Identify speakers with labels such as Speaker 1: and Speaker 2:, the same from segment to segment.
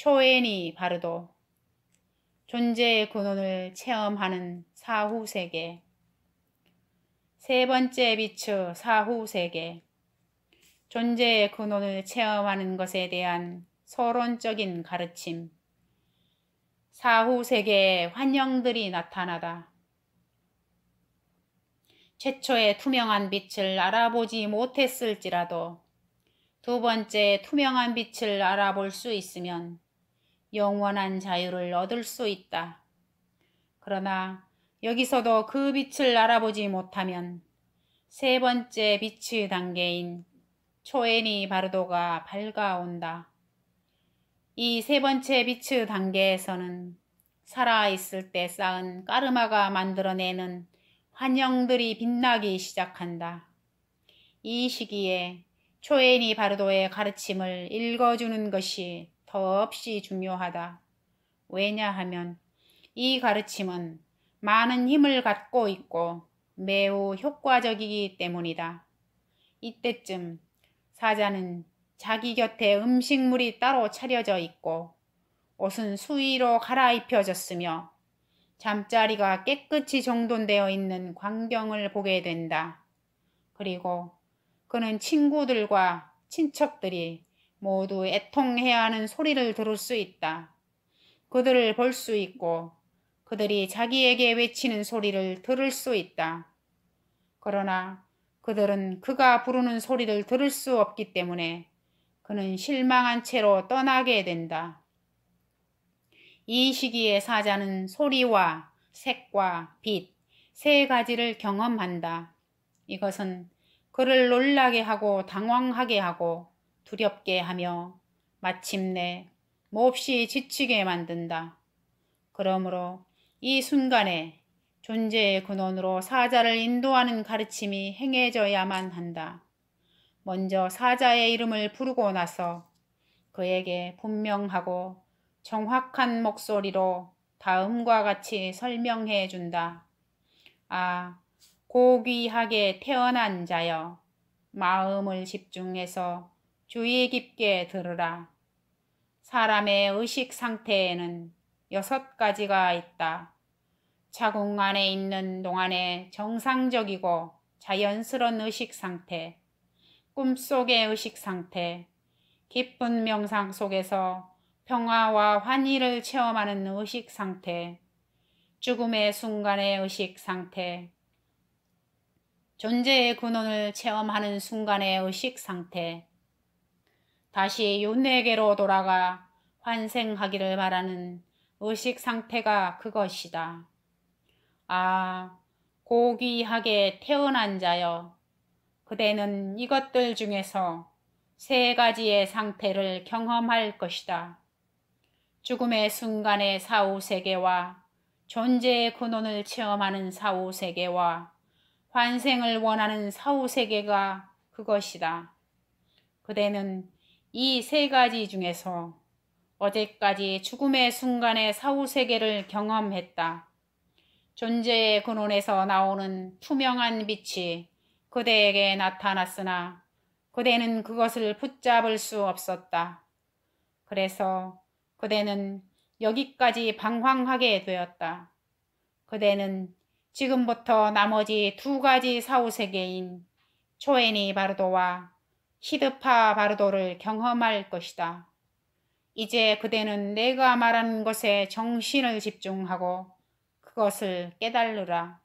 Speaker 1: 초엔이 바르도 존재의 근원을 체험하는 사후세계 세 번째 비추 사후세계 존재의 근원을 체험하는 것에 대한 서론적인 가르침 사후세계의 환영들이 나타나다. 최초의 투명한 빛을 알아보지 못했을지라도 두 번째 투명한 빛을 알아볼 수 있으면 영원한 자유를 얻을 수 있다. 그러나 여기서도 그 빛을 알아보지 못하면 세 번째 빛의 단계인 초엔이 바르도가 밝아온다. 이 세 번째 빛의 단계에서는 살아있을 때 쌓은 까르마가 만들어내는 환영들이 빛나기 시작한다. 이 시기에 초엔이 바르도의 가르침을 읽어주는 것이 더없이 중요하다. 왜냐하면 이 가르침은 많은 힘을 갖고 있고 매우 효과적이기 때문이다. 이때쯤 사자는 자기 곁에 음식물이 따로 차려져 있고 옷은 수위로 갈아입혀졌으며 잠자리가 깨끗이 정돈되어 있는 광경을 보게 된다. 그리고 그는 친구들과 친척들이 모두 애통해야 하는 소리를 들을 수 있다. 그들을 볼 수 있고 그들이 자기에게 외치는 소리를 들을 수 있다. 그러나 그들은 그가 부르는 소리를 들을 수 없기 때문에 그는 실망한 채로 떠나게 된다. 이 시기에 사자는 소리와 색과 빛, 세 가지를 경험한다. 이것은 그를 놀라게 하고 당황하게 하고 두렵게 하며 마침내 몹시 지치게 만든다. 그러므로 이 순간에 존재의 근원으로 사자를 인도하는 가르침이 행해져야만 한다. 먼저 사자의 이름을 부르고 나서 그에게 분명하고 정확한 목소리로 다음과 같이 설명해 준다. 아, 고귀하게 태어난 자여, 마음을 집중해서 주의 깊게 들으라. 사람의 의식 상태에는 여섯 가지가 있다. 자궁 안에 있는 동안의 정상적이고 자연스러운 의식 상태, 꿈속의 의식 상태, 기쁜 명상 속에서 평화와 환희를 체험하는 의식 상태, 죽음의 순간의 의식 상태, 존재의 근원을 체험하는 순간의 의식 상태, 다시 윤회계로 돌아가 환생하기를 바라는 의식 상태가 그것이다. 아, 고귀하게 태어난 자여, 그대는 이것들 중에서 세 가지의 상태를 경험할 것이다. 죽음의 순간의 사후세계와 존재의 근원을 체험하는 사후세계와 환생을 원하는 사후세계가 그것이다. 그대는 이세 가지 중에서 어제까지 죽음의 순간의 사후 세계를 경험했다. 존재의 근원에서 나오는 투명한 빛이 그대에게 나타났으나 그대는 그것을 붙잡을 수 없었다. 그래서 그대는 여기까지 방황하게 되었다. 그대는 지금부터 나머지 두 가지 사후세계인 초엔이 바르도와 시드파 바르도를 경험할 것이다. 이제 그대는 내가 말하는 것에 정신을 집중하고 그것을 깨달으라.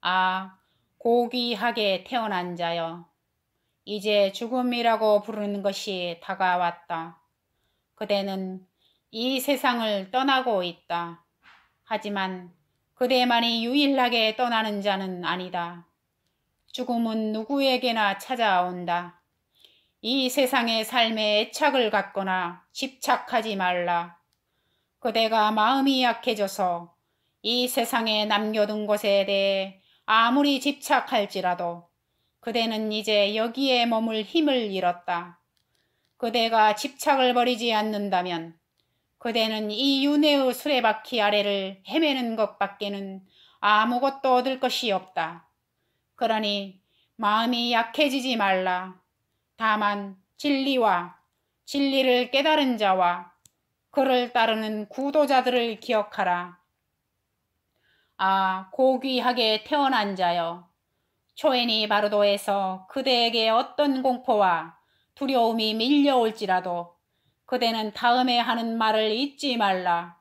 Speaker 1: 아, 고귀하게 태어난 자여. 이제 죽음이라고 부르는 것이 다가왔다. 그대는 이 세상을 떠나고 있다. 하지만 그대만이 유일하게 떠나는 자는 아니다. 죽음은 누구에게나 찾아온다. 이 세상의 삶에 애착을 갖거나 집착하지 말라. 그대가 마음이 약해져서 이 세상에 남겨둔 것에 대해 아무리 집착할지라도 그대는 이제 여기에 머물 힘을 잃었다. 그대가 집착을 버리지 않는다면 그대는 이 윤회의 수레바퀴 아래를 헤매는 것밖에는 아무것도 얻을 것이 없다. 그러니 마음이 약해지지 말라. 다만 진리와 진리를 깨달은 자와 그를 따르는 구도자들을 기억하라. 아, 고귀하게 태어난 자여. 초인이 바르도에서 그대에게 어떤 공포와 두려움이 밀려올지라도 그대는 다음에 하는 말을 잊지 말라.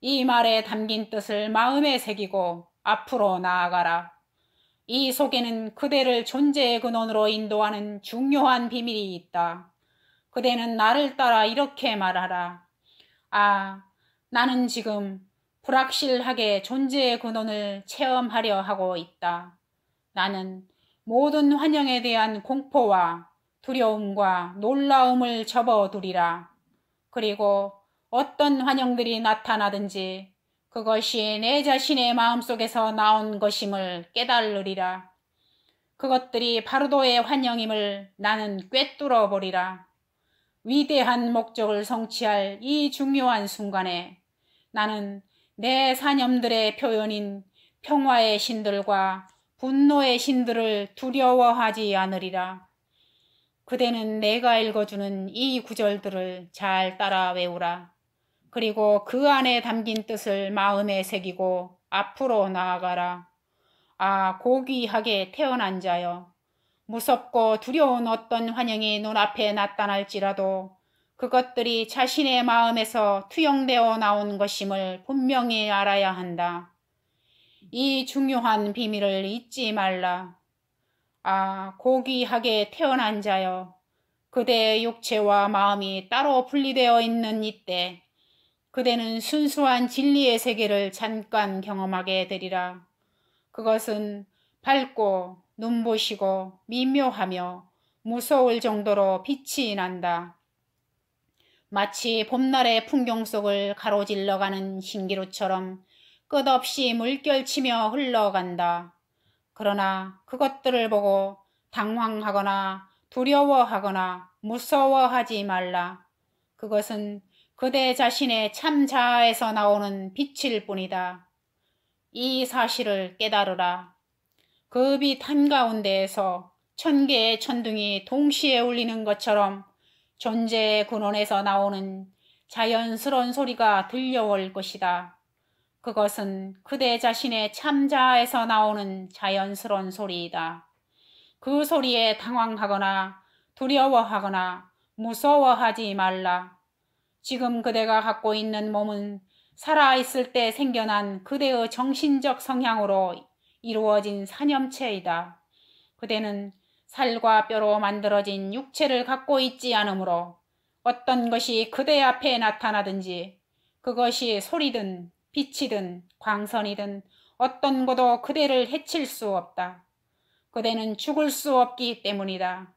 Speaker 1: 이 말에 담긴 뜻을 마음에 새기고 앞으로 나아가라. 이 속에는 그대를 존재의 근원으로 인도하는 중요한 비밀이 있다. 그대는 나를 따라 이렇게 말하라. 아, 나는 지금 불확실하게 존재의 근원을 체험하려 하고 있다. 나는 모든 환영에 대한 공포와 두려움과 놀라움을 접어두리라. 그리고 어떤 환영들이 나타나든지 그것이 내 자신의 마음속에서 나온 것임을 깨달으리라. 그것들이 바로도의 환영임을 나는 꿰뚫어 버리라 위대한 목적을 성취할 이 중요한 순간에 나는 내 사념들의 표현인 평화의 신들과 분노의 신들을 두려워하지 않으리라. 그대는 내가 읽어주는 이 구절들을 잘 따라 외우라. 그리고 그 안에 담긴 뜻을 마음에 새기고 앞으로 나아가라. 아, 고귀하게 태어난 자여. 무섭고 두려운 어떤 환영이 눈앞에 나타날지라도 그것들이 자신의 마음에서 투영되어 나온 것임을 분명히 알아야 한다. 이 중요한 비밀을 잊지 말라. 아, 고귀하게 태어난 자여. 그대의 육체와 마음이 따로 분리되어 있는 이때 그대는 순수한 진리의 세계를 잠깐 경험하게 되리라. 그것은 밝고 눈부시고 미묘하며 무서울 정도로 빛이 난다. 마치 봄날의 풍경 속을 가로질러가는 신기루처럼 끝없이 물결치며 흘러간다. 그러나 그것들을 보고 당황하거나 두려워하거나 무서워하지 말라. 그것은 그대 자신의 참자에서 나오는 빛일 뿐이다. 이 사실을 깨달으라. 급이 그탄 가운데에서 천 개의 천둥이 동시에 울리는 것처럼 존재의 근원에서 나오는 자연스러운 소리가 들려올 것이다. 그것은 그대 자신의 참자에서 나오는 자연스러운 소리이다. 그 소리에 당황하거나 두려워하거나 무서워하지 말라. 지금 그대가 갖고 있는 몸은 살아있을 때 생겨난 그대의 정신적 성향으로 이루어진 사념체이다. 그대는 살과 뼈로 만들어진 육체를 갖고 있지 않으므로 어떤 것이 그대 앞에 나타나든지 그것이 소리든 빛이든 광선이든 어떤 것도 그대를 해칠 수 없다. 그대는 죽을 수 없기 때문이다.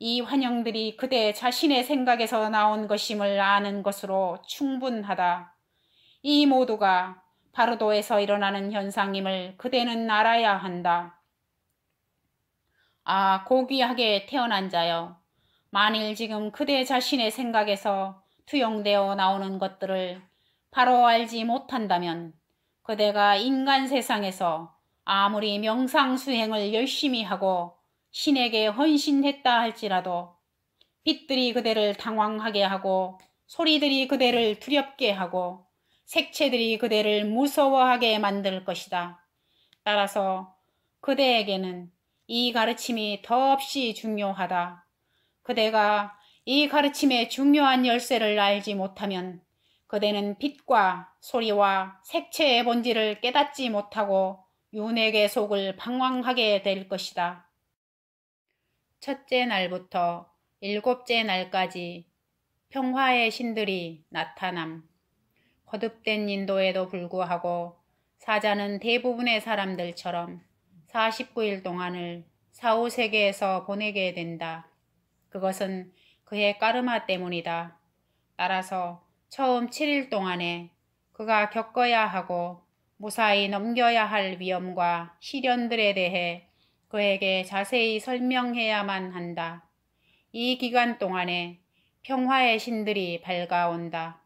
Speaker 1: 이 환영들이 그대 자신의 생각에서 나온 것임을 아는 것으로 충분하다. 이 모두가 바르도에서 일어나는 현상임을 그대는 알아야 한다. 아, 고귀하게 태어난 자여. 만일 지금 그대 자신의 생각에서 투영되어 나오는 것들을 바로 알지 못한다면 그대가 인간 세상에서 아무리 명상 수행을 열심히 하고 신에게 헌신했다 할지라도 빛들이 그대를 당황하게 하고 소리들이 그대를 두렵게 하고 색채들이 그대를 무서워하게 만들 것이다. 따라서 그대에게는 이 가르침이 더없이 중요하다. 그대가 이 가르침의 중요한 열쇠를 알지 못하면 그대는 빛과 소리와 색채의 본질을 깨닫지 못하고 윤에게 속을 방황하게 될 것이다. 첫째 날부터 일곱째 날까지 평화의 신들이 나타남. 거듭된 인도에도 불구하고 사자는 대부분의 사람들처럼 49일 동안을 사후 세계에서 보내게 된다. 그것은 그의 까르마 때문이다. 따라서 처음 7일 동안에 그가 겪어야 하고 무사히 넘겨야 할 위험과 시련들에 대해 그에게 자세히 설명해야만 한다. 이 기간 동안에 평화의 신들이 밝아온다.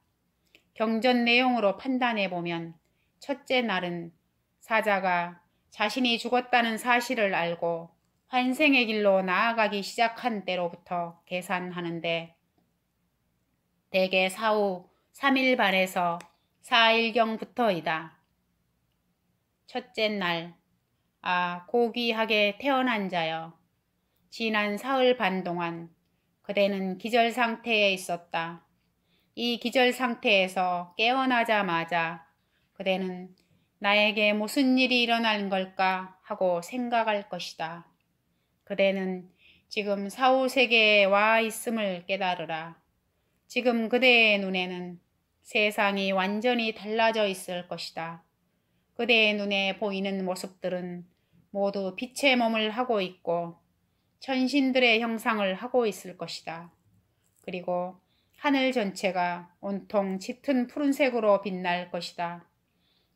Speaker 1: 경전 내용으로 판단해 보면 첫째 날은 사자가 자신이 죽었다는 사실을 알고 환생의 길로 나아가기 시작한 때로부터 계산하는데 대개 사후 3일 반에서 4일경부터이다. 첫째 날아 고귀하게 태어난 자여 지난 사흘 반 동안 그대는 기절 상태에 있었다. 이 기절 상태에서 깨어나자마자 그대는 나에게 무슨 일이 일어난 걸까 하고 생각할 것이다. 그대는 지금 사후 세계에 와 있음을 깨달으라. 지금 그대의 눈에는 세상이 완전히 달라져 있을 것이다. 그대의 눈에 보이는 모습들은 모두 빛의 몸을 하고 있고 천신들의 형상을 하고 있을 것이다. 그리고 하늘 전체가 온통 짙은 푸른색으로 빛날 것이다.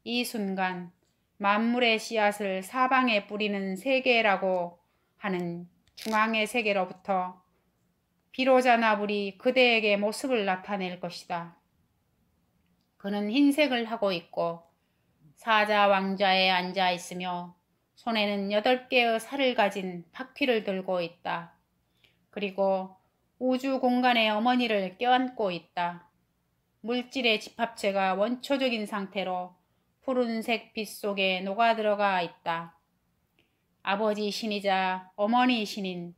Speaker 1: 이 순간 만물의 씨앗을 사방에 뿌리는 세계라고 하는 중앙의 세계로부터 비로자나 불이 그대에게 모습을 나타낼 것이다. 그는 흰색을 하고 있고 사자 왕좌에 앉아 있으며 손에는 여덟 개의 살을 가진 바퀴를 들고 있다. 그리고 우주 공간의 어머니를 껴안고 있다. 물질의 집합체가 원초적인 상태로 푸른색 빛 속에 녹아들어가 있다. 아버지 신이자 어머니 신인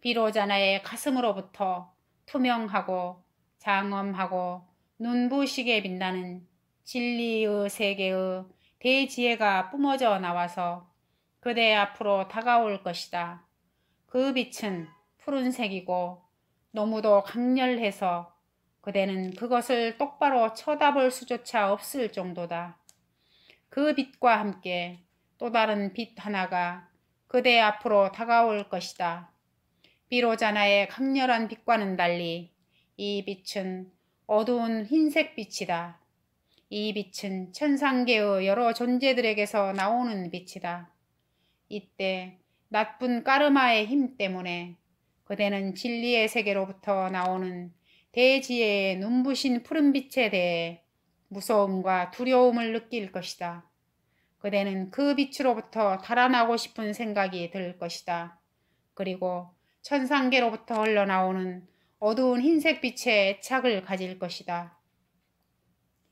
Speaker 1: 비로자나의 가슴으로부터 투명하고 장엄하고 눈부시게 빛나는 진리의 세계의 대지혜가 뿜어져 나와서 그대 앞으로 다가올 것이다. 그 빛은 푸른색이고 너무도 강렬해서 그대는 그것을 똑바로 쳐다볼 수조차 없을 정도다. 그 빛과 함께 또 다른 빛 하나가 그대 앞으로 다가올 것이다. 비로자나의 강렬한 빛과는 달리 이 빛은 어두운 흰색 빛이다. 이 빛은 천상계의 여러 존재들에게서 나오는 빛이다. 이때 나쁜 까르마의 힘 때문에 그대는 진리의 세계로부터 나오는 대지의 눈부신 푸른빛에 대해 무서움과 두려움을 느낄 것이다. 그대는 그 빛으로부터 달아나고 싶은 생각이 들 것이다. 그리고 천상계로부터 흘러나오는 어두운 흰색 빛의 애착을 가질 것이다.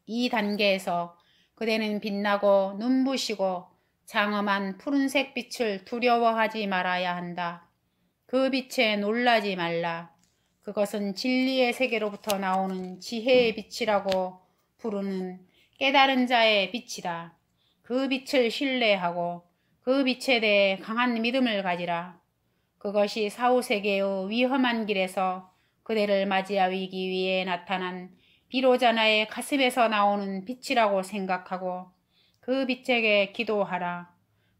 Speaker 1: 이 단계에서 그대는 빛나고 눈부시고 장엄한 푸른색 빛을 두려워하지 말아야 한다. 그 빛에 놀라지 말라. 그것은 진리의 세계로부터 나오는 지혜의 빛이라고 부르는 깨달은 자의 빛이다. 그 빛을 신뢰하고 그 빛에 대해 강한 믿음을 가지라. 그것이 사후세계의 위험한 길에서 그대를 맞이하기 위해 나타난 비로자나의 가슴에서 나오는 빛이라고 생각하고 그 빛에게 기도하라.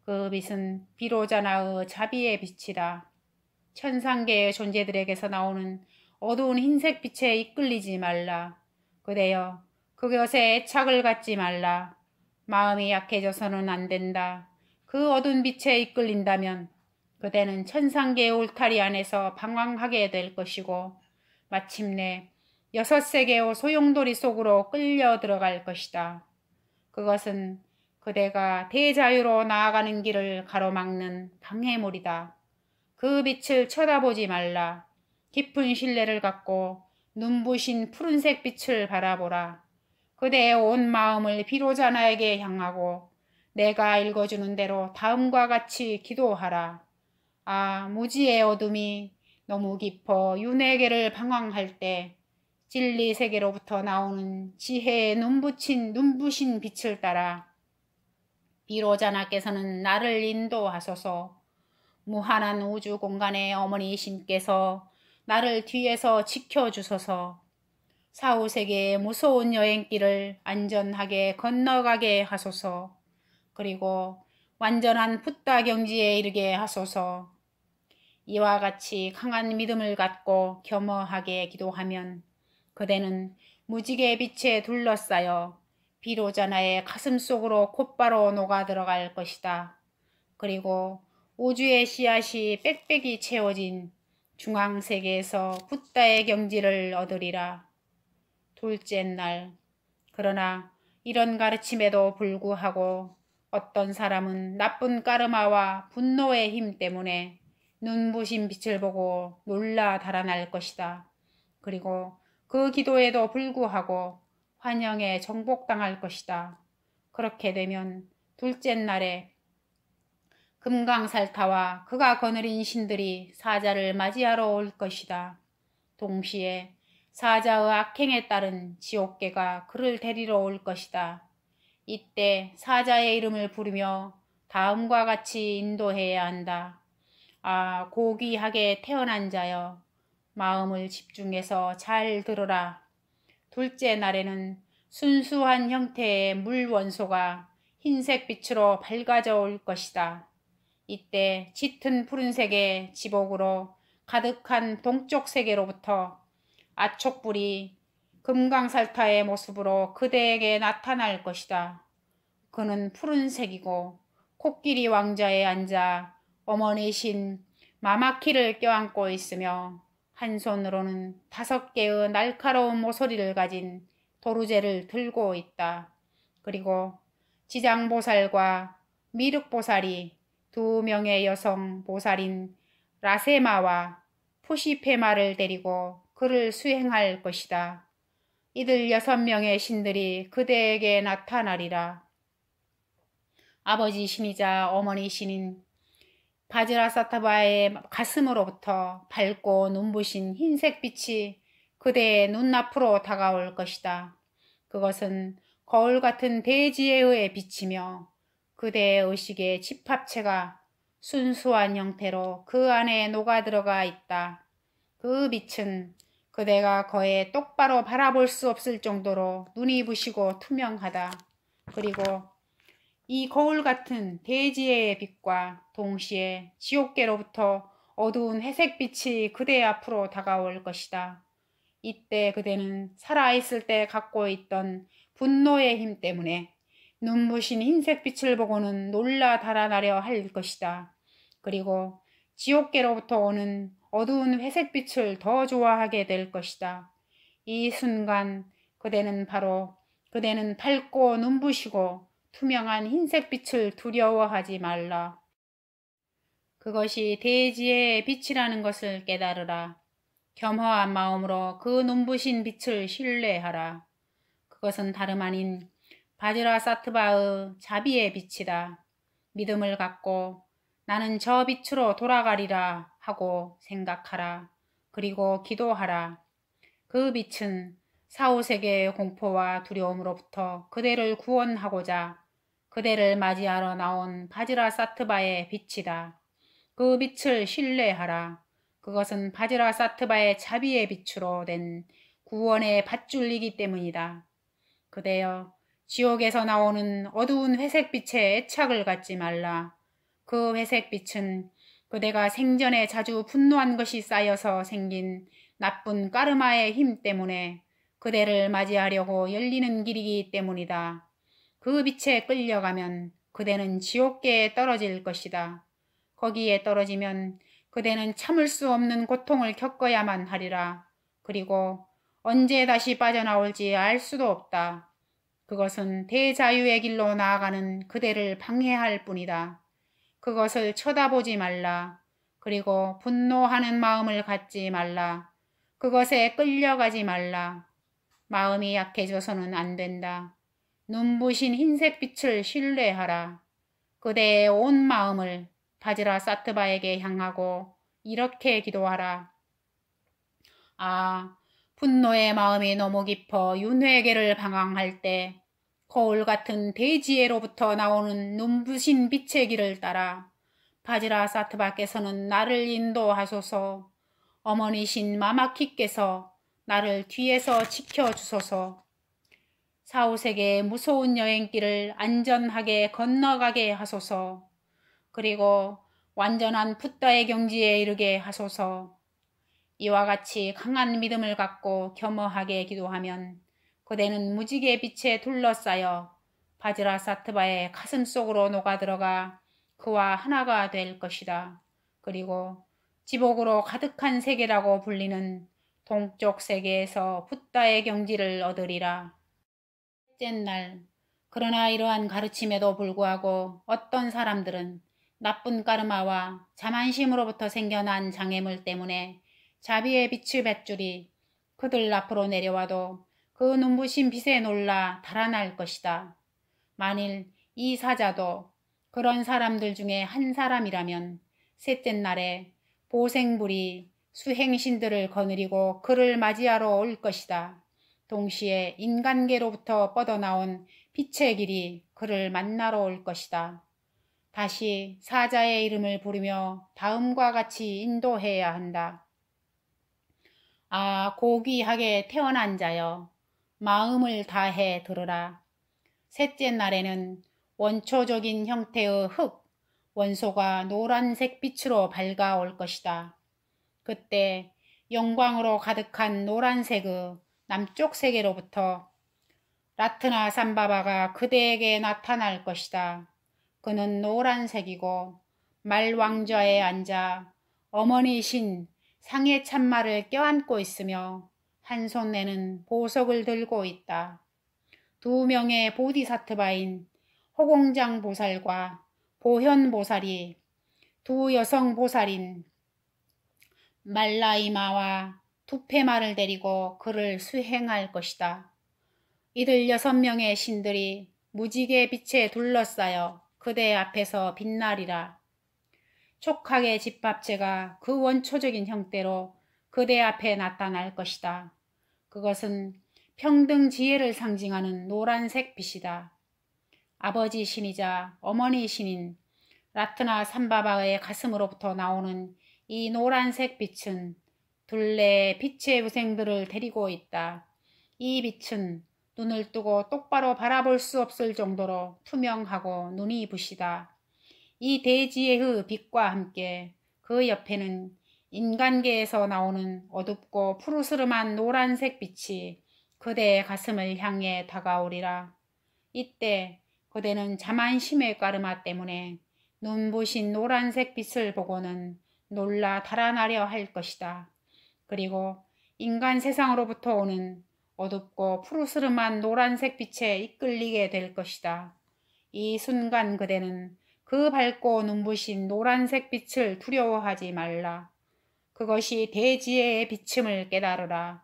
Speaker 1: 그 빛은 비로자 나의 자비의 빛이라. 천상계의 존재들에게서 나오는 어두운 흰색 빛에 이끌리지 말라. 그대여 그것에 애착을 갖지 말라. 마음이 약해져서는 안 된다. 그 어두운 빛에 이끌린다면 그대는 천상계의 울타리 안에서 방황하게 될 것이고 마침내 여섯 세계의 소용돌이 속으로 끌려 들어갈 것이다. 그것은 그대가 대자유로 나아가는 길을 가로막는 방해물이다. 그 빛을 쳐다보지 말라. 깊은 신뢰를 갖고 눈부신 푸른색 빛을 바라보라. 그대의 온 마음을 비로자 나에게 향하고 내가 읽어주는 대로 다음과 같이 기도하라. 아 무지의 어둠이 너무 깊어 윤회계를 방황할 때 진리 세계로부터 나오는 지혜의 눈부친 눈부신 빛을 따라 비로자나께서는 나를 인도하소서 무한한 우주 공간의 어머니이신께서 나를 뒤에서 지켜주소서 사후세계의 무서운 여행길을 안전하게 건너가게 하소서 그리고 완전한 붓다 경지에 이르게 하소서 이와 같이 강한 믿음을 갖고 겸허하게 기도하면 그대는 무지개 빛에 둘러싸여 비로자나의 가슴 속으로 곧바로 녹아 들어갈 것이다. 그리고 우주의 씨앗이 빽빽이 채워진 중앙세계에서 붓다의 경지를 얻으리라. 둘째 날 그러나 이런 가르침에도 불구하고 어떤 사람은 나쁜 까르마와 분노의 힘 때문에 눈부신 빛을 보고 놀라 달아날 것이다. 그리고 그 기도에도 불구하고 환영에 정복당할 것이다. 그렇게 되면 둘째 날에 금강살타와 그가 거느린 신들이 사자를 맞이하러 올 것이다. 동시에 사자의 악행에 따른 지옥계가 그를 데리러 올 것이다. 이때 사자의 이름을 부르며 다음과 같이 인도해야 한다. 아, 고귀하게 태어난 자여, 마음을 집중해서 잘 들어라. 둘째 날에는 순수한 형태의 물 원소가 흰색빛으로 밝아져 올 것이다. 이때 짙은 푸른색의 지복으로 가득한 동쪽 세계로부터 아촉불이 금강살타의 모습으로 그대에게 나타날 것이다. 그는 푸른색이고 코끼리 왕자에 앉아 어머니신 마마키를 껴안고 있으며 한 손으로는 다섯 개의 날카로운 모서리를 가진 도루제를 들고 있다. 그리고 지장보살과 미륵보살이 두 명의 여성 보살인 라세마와 푸시페마를 데리고 그를 수행할 것이다. 이들 여섯 명의 신들이 그대에게 나타나리라. 아버지 신이자 어머니 신인 바지라사타바의 가슴으로부터 밝고 눈부신 흰색 빛이 그대의 눈앞으로 다가올 것이다. 그것은 거울 같은 대지에 의해 비치며 그대의 의식의 집합체가 순수한 형태로 그 안에 녹아들어가 있다. 그 빛은 그대가 거의 똑바로 바라볼 수 없을 정도로 눈이 부시고 투명하다. 그리고 이 거울 같은 대지의 빛과 동시에 지옥계로부터 어두운 회색빛이 그대 앞으로 다가올 것이다. 이때 그대는 살아있을 때 갖고 있던 분노의 힘 때문에 눈부신 흰색빛을 보고는 놀라 달아나려 할 것이다. 그리고 지옥계로부터 오는 어두운 회색빛을 더 좋아하게 될 것이다. 이 순간 그대는 바로 그대는 밝고 눈부시고 투명한 흰색빛을 두려워하지 말라. 그것이 대지의 빛이라는 것을 깨달으라. 겸허한 마음으로 그 눈부신 빛을 신뢰하라. 그것은 다름 아닌 바지라 사트바의 자비의 빛이다. 믿음을 갖고 나는 저 빛으로 돌아가리라 하고 생각하라. 그리고 기도하라. 그 빛은 사후세계의 공포와 두려움으로부터 그대를 구원하고자 그대를 맞이하러 나온 바지라 사트바의 빛이다. 그 빛을 신뢰하라. 그것은 바지라 사트바의 자비의 빛으로 된 구원의 밧줄이기 때문이다. 그대여 지옥에서 나오는 어두운 회색빛에 애착을 갖지 말라. 그 회색빛은 그대가 생전에 자주 분노한 것이 쌓여서 생긴 나쁜 까르마의 힘 때문에 그대를 맞이하려고 열리는 길이기 때문이다. 그 빛에 끌려가면 그대는 지옥계에 떨어질 것이다. 거기에 떨어지면 그대는 참을 수 없는 고통을 겪어야만 하리라. 그리고 언제 다시 빠져나올지 알 수도 없다. 그것은 대자유의 길로 나아가는 그대를 방해할 뿐이다. 그것을 쳐다보지 말라. 그리고 분노하는 마음을 갖지 말라. 그것에 끌려가지 말라. 마음이 약해져서는 안 된다. 눈부신 흰색빛을 신뢰하라. 그대의 온 마음을 바지라 사트바에게 향하고 이렇게 기도하라. 아, 분노의 마음이 너무 깊어 윤회계를 방황할 때 거울 같은 대지에로부터 나오는 눈부신 빛의 길을 따라 바지라 사트바께서는 나를 인도하소서 어머니신 마마키께서 나를 뒤에서 지켜주소서 사우색의 무서운 여행길을 안전하게 건너가게 하소서. 그리고 완전한 풋다의 경지에 이르게 하소서. 이와 같이 강한 믿음을 갖고 겸허하게 기도하면 그대는 무지개 빛에 둘러싸여 바지라 사트바의 가슴 속으로 녹아들어가 그와 하나가 될 것이다. 그리고 지복으로 가득한 세계라고 불리는 동쪽 세계에서 붓다의 경지를 얻으리라. 셋째 날 그러나 이러한 가르침에도 불구하고 어떤 사람들은 나쁜 까르마와 자만심으로부터 생겨난 장애물 때문에 자비의 빛을 뱃줄이 그들 앞으로 내려와도 그 눈부신 빛에 놀라 달아날 것이다. 만일 이 사자도 그런 사람들 중에 한 사람이라면 셋째 날에 보생불이 수행신들을 거느리고 그를 맞이하러 올 것이다. 동시에 인간계로부터 뻗어나온 빛의 길이 그를 만나러 올 것이다. 다시 사자의 이름을 부르며 다음과 같이 인도해야 한다. 아 고귀하게 태어난 자여 마음을 다해 들으라. 셋째 날에는 원초적인 형태의 흙, 원소가 노란색 빛으로 밝아올 것이다. 그때 영광으로 가득한 노란색의 남쪽 세계로부터 라트나 삼바바가 그대에게 나타날 것이다. 그는 노란색이고 말왕좌에 앉아 어머니신 상의 참말을 껴안고 있으며 한 손에는 보석을 들고 있다. 두 명의 보디사트바인 호공장 보살과 보현 보살이 두 여성 보살인 말라이마와 두패마를 데리고 그를 수행할 것이다. 이들 여섯 명의 신들이 무지개 빛에 둘러싸여 그대 앞에서 빛나리라. 촉하게 집합체가 그 원초적인 형태로 그대 앞에 나타날 것이다. 그것은 평등 지혜를 상징하는 노란색 빛이다. 아버지 신이자 어머니 신인 라트나 삼바바의 가슴으로부터 나오는 이 노란색 빛은 둘레 빛의 우생들을 데리고 있다. 이 빛은 눈을 뜨고 똑바로 바라볼 수 없을 정도로 투명하고 눈이 부시다. 이 대지의 그 빛과 함께 그 옆에는 인간계에서 나오는 어둡고 푸르스름한 노란색 빛이 그대의 가슴을 향해 다가오리라. 이때 그대는 자만심의 까르마 때문에 눈부신 노란색 빛을 보고는 놀라 달아나려 할 것이다. 그리고 인간 세상으로부터 오는 어둡고 푸르스름한 노란색 빛에 이끌리게 될 것이다. 이 순간 그대는 그 밝고 눈부신 노란색 빛을 두려워하지 말라. 그것이 대지의빛침을 깨달으라.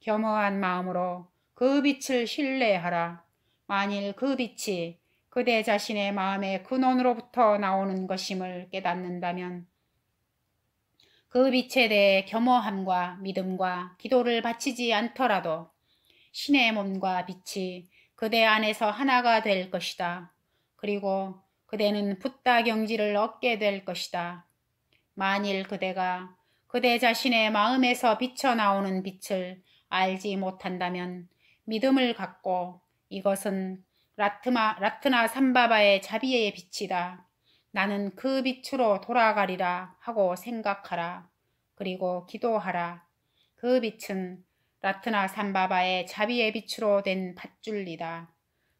Speaker 1: 겸허한 마음으로 그 빛을 신뢰하라. 만일 그 빛이 그대 자신의 마음의 근원으로부터 나오는 것임을 깨닫는다면 그 빛에 대해 겸허함과 믿음과 기도를 바치지 않더라도 신의 몸과 빛이 그대 안에서 하나가 될 것이다. 그리고 그대는 붓다 경지를 얻게 될 것이다. 만일 그대가 그대 자신의 마음에서 비쳐나오는 빛을 알지 못한다면 믿음을 갖고 이것은 라트마, 라트나 삼바바의 자비의 빛이다. 나는 그 빛으로 돌아가리라 하고 생각하라. 그리고 기도하라. 그 빛은 라트나 산바바의 자비의 빛으로 된 밧줄이다.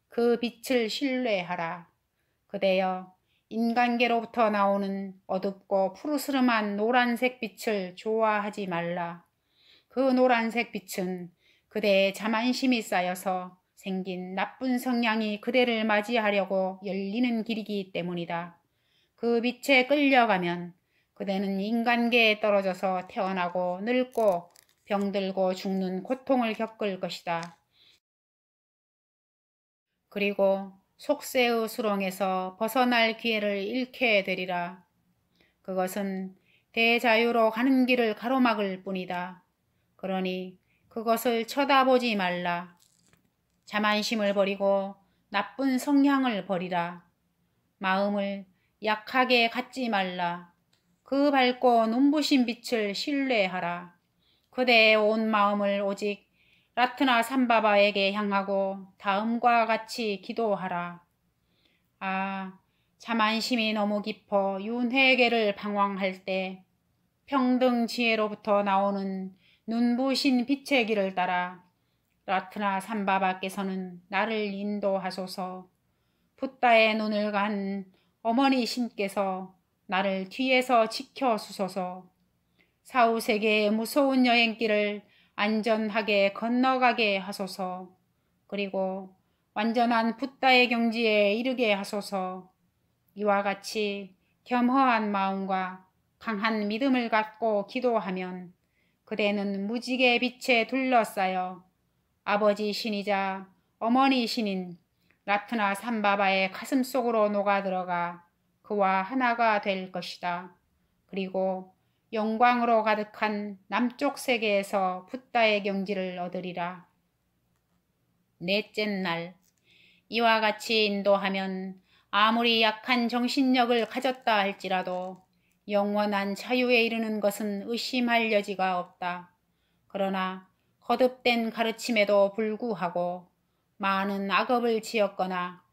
Speaker 1: 그 빛을 신뢰하라. 그대여 인간계로부터 나오는 어둡고 푸르스름한 노란색 빛을 좋아하지 말라. 그 노란색 빛은 그대의 자만심이 쌓여서 생긴 나쁜 성향이 그대를 맞이하려고 열리는 길이기 때문이다. 그 빛에 끌려가면 그대는 인간계에 떨어져서 태어나고 늙고 병들고 죽는 고통을 겪을 것이다. 그리고 속세의 수렁에서 벗어날 기회를 잃게 되리라. 그것은 대자유로 가는 길을 가로막을 뿐이다. 그러니 그것을 쳐다보지 말라. 자만심을 버리고 나쁜 성향을 버리라. 마음을 약하게 갖지 말라. 그 밝고 눈부신 빛을 신뢰하라. 그대의 온 마음을 오직 라트나 삼바바에게 향하고 다음과 같이 기도하라. 아, 참 안심이 너무 깊어 윤회계를 방황할 때 평등 지혜로부터 나오는 눈부신 빛의 길을 따라 라트나 삼바바께서는 나를 인도하소서 붓다의 눈을 간 어머니 신께서 나를 뒤에서 지켜 주소서 사후세계의 무서운 여행길을 안전하게 건너가게 하소서 그리고 완전한 붓다의 경지에 이르게 하소서 이와 같이 겸허한 마음과 강한 믿음을 갖고 기도하면 그대는 무지개 빛에 둘러싸여 아버지 신이자 어머니 신인 라트나 삼바바의 가슴 속으로 녹아 들어가 그와 하나가 될 것이다. 그리고 영광으로 가득한 남쪽 세계에서 붓다의 경지를 얻으리라. 넷째 날 이와 같이 인도하면 아무리 약한 정신력을 가졌다 할지라도 영원한 자유에 이르는 것은 의심할 여지가 없다. 그러나 거듭된 가르침에도 불구하고 많은 악업을 지었거나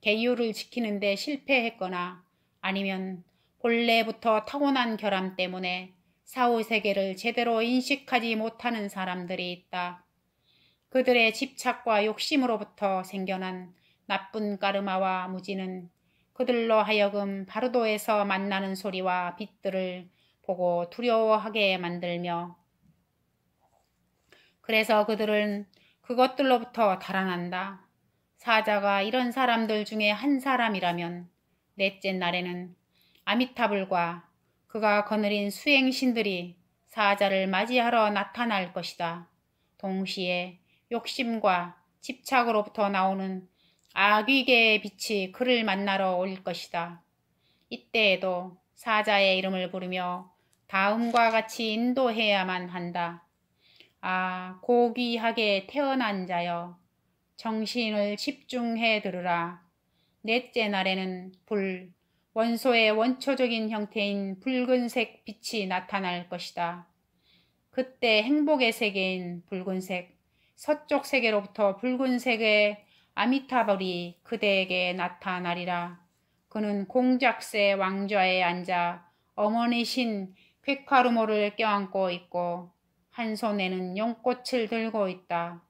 Speaker 1: 계율을 지키는데 실패했거나 아니면 본래부터 타고난 결함 때문에 사후세계를 제대로 인식하지 못하는 사람들이 있다. 그들의 집착과 욕심으로부터 생겨난 나쁜 까르마와 무지는 그들로 하여금 바르도에서 만나는 소리와 빛들을 보고 두려워하게 만들며 그래서 그들은 그것들로부터 달아난다. 사자가 이런 사람들 중에 한 사람이라면 넷째 날에는 아미타불과 그가 거느린 수행신들이 사자를 맞이하러 나타날 것이다. 동시에 욕심과 집착으로부터 나오는 악귀계의 빛이 그를 만나러 올 것이다. 이때에도 사자의 이름을 부르며 다음과 같이 인도해야만 한다. 아 고귀하게 태어난 자여 정신을 집중해 들으라. 넷째 날에는 불, 원소의 원초적인 형태인 붉은색 빛이 나타날 것이다. 그때 행복의 세계인 붉은색, 서쪽 세계로부터 붉은색의 아미타벌이 그대에게 나타나리라. 그는 공작새 왕좌에 앉아 어머니신 퀘카루모를 껴안고 있고 한 손에는 용꽃을 들고 있다.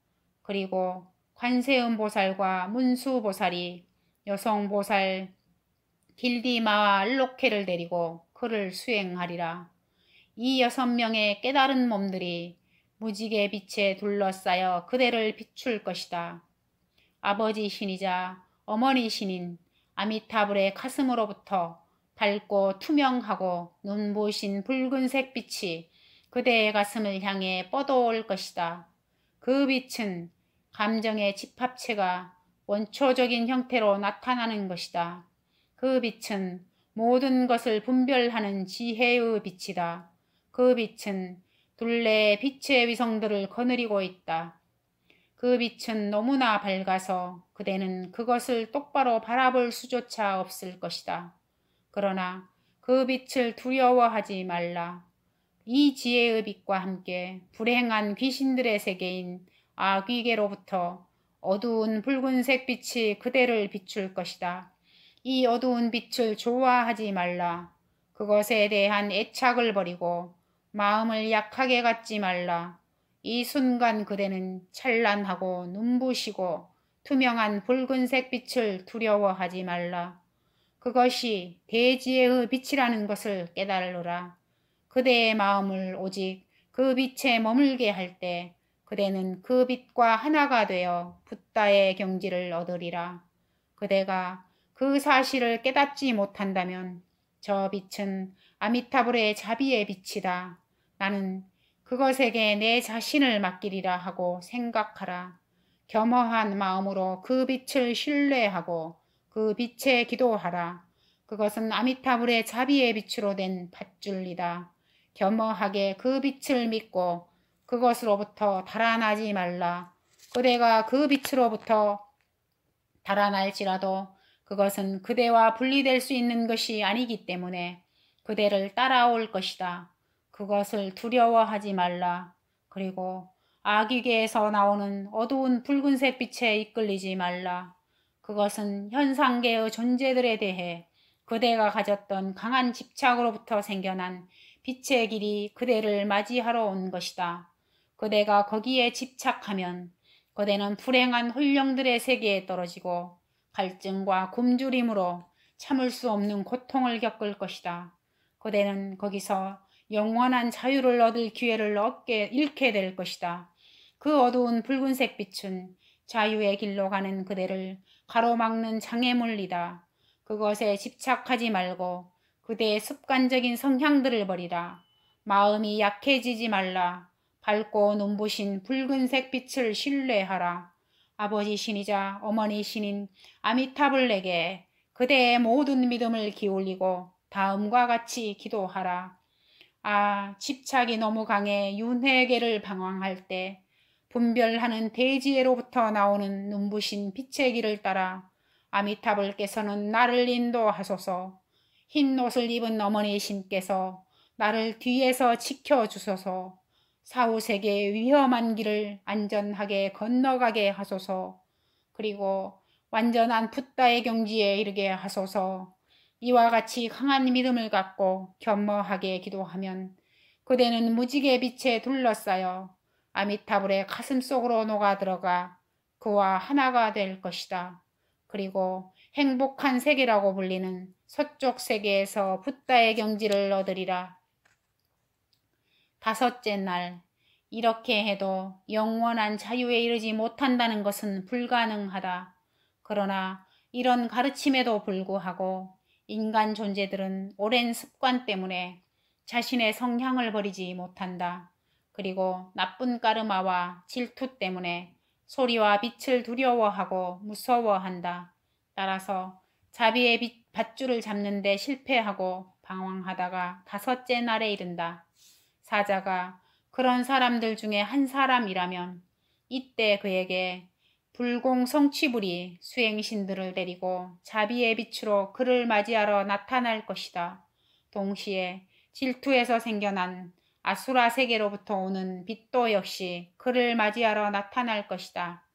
Speaker 1: 그리고 관세음 보살과 문수 보살이 여성 보살 길디마와 알로케를 데리고 그를 수행하리라. 이 여섯 명의 깨달은 몸들이 무지개 빛에 둘러싸여 그대를 비출 것이다. 아버지 신이자 어머니 신인 아미타불의 가슴으로부터 밝고 투명하고 눈부신 붉은색 빛이 그대의 가슴을 향해 뻗어올 것이다. 그 빛은 감정의 집합체가 원초적인 형태로 나타나는 것이다. 그 빛은 모든 것을 분별하는 지혜의 빛이다. 그 빛은 둘레의 빛의 위성들을 거느리고 있다. 그 빛은 너무나 밝아서 그대는 그것을 똑바로 바라볼 수조차 없을 것이다. 그러나 그 빛을 두려워하지 말라. 이 지혜의 빛과 함께 불행한 귀신들의 세계인 아귀계로부터 어두운 붉은색 빛이 그대를 비출 것이다. 이 어두운 빛을 좋아하지 말라. 그것에 대한 애착을 버리고 마음을 약하게 갖지 말라. 이 순간 그대는 찬란하고 눈부시고 투명한 붉은색 빛을 두려워하지 말라. 그것이 대지의 빛이라는 것을 깨달으라. 그대의 마음을 오직 그 빛에 머물게 할 때 그대는 그 빛과 하나가 되어 붓다의 경지를 얻으리라. 그대가 그 사실을 깨닫지 못한다면 저 빛은 아미타불의 자비의 빛이다. 나는 그것에게 내 자신을 맡기리라 하고 생각하라. 겸허한 마음으로 그 빛을 신뢰하고 그 빛에 기도하라. 그것은 아미타불의 자비의 빛으로 된 밧줄이다. 겸허하게 그 빛을 믿고 그것으로부터 달아나지 말라. 그대가 그 빛으로부터 달아날지라도 그것은 그대와 분리될 수 있는 것이 아니기 때문에 그대를 따라올 것이다. 그것을 두려워하지 말라. 그리고 악귀계에서 나오는 어두운 붉은색 빛에 이끌리지 말라. 그것은 현상계의 존재들에 대해 그대가 가졌던 강한 집착으로부터 생겨난 빛의 길이 그대를 맞이하러 온 것이다. 그대가 거기에 집착하면 그대는 불행한 훈령들의 세계에 떨어지고 갈증과 굶주림으로 참을 수 없는 고통을 겪을 것이다. 그대는 거기서 영원한 자유를 얻을 기회를 얻게 잃게 될 것이다. 그 어두운 붉은색 빛은 자유의 길로 가는 그대를 가로막는 장애물이다. 그것에 집착하지 말고 그대의 습관적인 성향들을 버리라. 마음이 약해지지 말라. 밝고 눈부신 붉은색 빛을 신뢰하라. 아버지 신이자 어머니 신인 아미타불 에게 그대의 모든 믿음을 기울이고 다음과 같이 기도하라. 아, 집착이 너무 강해 윤회계를 방황할 때 분별하는 대지혜로부터 나오는 눈부신 빛의 길을 따라 아미타불께서는 나를 인도하소서. 흰 옷을 입은 어머니 신께서 나를 뒤에서 지켜주소서 사후세계 위험한 길을 안전하게 건너가게 하소서 그리고 완전한 붓다의 경지에 이르게 하소서 이와 같이 강한 믿음을 갖고 겸허하게 기도하면 그대는 무지개 빛에 둘러싸여 아미타불의 가슴 속으로 녹아 들어가 그와 하나가 될 것이다. 그리고 행복한 세계라고 불리는 서쪽 세계에서 붓다의 경지를 얻으리라. 다섯째 날 이렇게 해도 영원한 자유에 이르지 못한다는 것은 불가능하다. 그러나 이런 가르침에도 불구하고 인간 존재들은 오랜 습관 때문에 자신의 성향을 버리지 못한다. 그리고 나쁜 까르마와 질투 때문에 소리와 빛을 두려워하고 무서워한다. 따라서 자비의 빛 밧줄을 잡는데 실패하고 방황하다가 다섯째 날에 이른다. 사자가 그런 사람들 중에 한 사람이라면 이때 그에게 불공성취불이 수행신들을 데리고 자비의 빛으로 그를 맞이하러 나타날 것이다. 동시에 질투에서 생겨난 아수라 세계로부터 오는 빛도 역시 그를 맞이하러 나타날 것이다.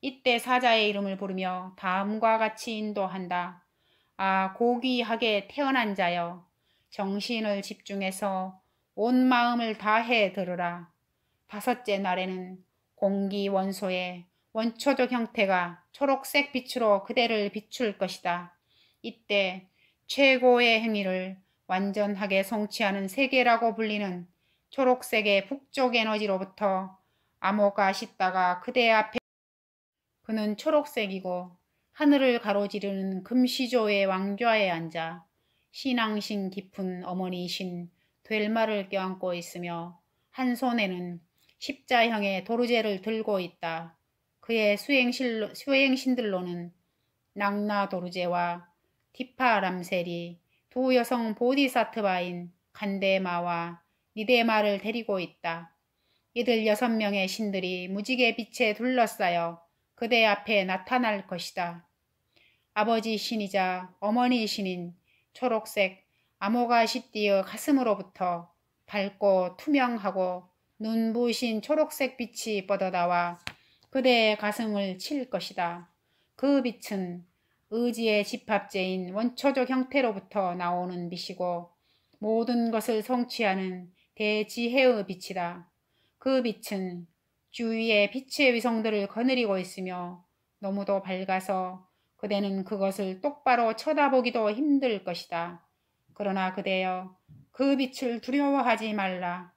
Speaker 1: 이때 사자의 이름을 부르며 다음과 같이 인도한다. 아 고귀하게 태어난 자여 정신을 집중해서 온 마음을 다해 들으라. 다섯째 날에는 공기 원소의 원초적 형태가 초록색 빛으로 그대를 비출 것이다. 이때 최고의 행위를 완전하게 성취하는 세계라고 불리는 초록색의 북쪽 에너지로부터 암호가 씻다가 그대 앞에 그는 초록색이고 하늘을 가로지르는 금시조의 왕좌에 앉아 신앙신 깊은 어머니신 이 될마를 껴안고 있으며 한 손에는 십자형의 도르제를 들고 있다. 그의 수행실로, 수행신들로는 낙나 도르제와 디파 람셀이 두 여성 보디사트바인 간데마와 니데마를 데리고 있다. 이들 여섯 명의 신들이 무지개 빛에 둘러싸여 그대 앞에 나타날 것이다. 아버지 신이자 어머니 신인 초록색 암호가시 띠어 가슴으로부터 밝고 투명하고 눈부신 초록색 빛이 뻗어나와 그대의 가슴을 칠 것이다. 그 빛은 의지의 집합제인 원초적 형태로부터 나오는 빛이고 모든 것을 성취하는 대지혜의 빛이다. 그 빛은 주위에 빛의 위성들을 거느리고 있으며 너무도 밝아서 그대는 그것을 똑바로 쳐다보기도 힘들 것이다. 그러나 그대여 그 빛을 두려워하지 말라.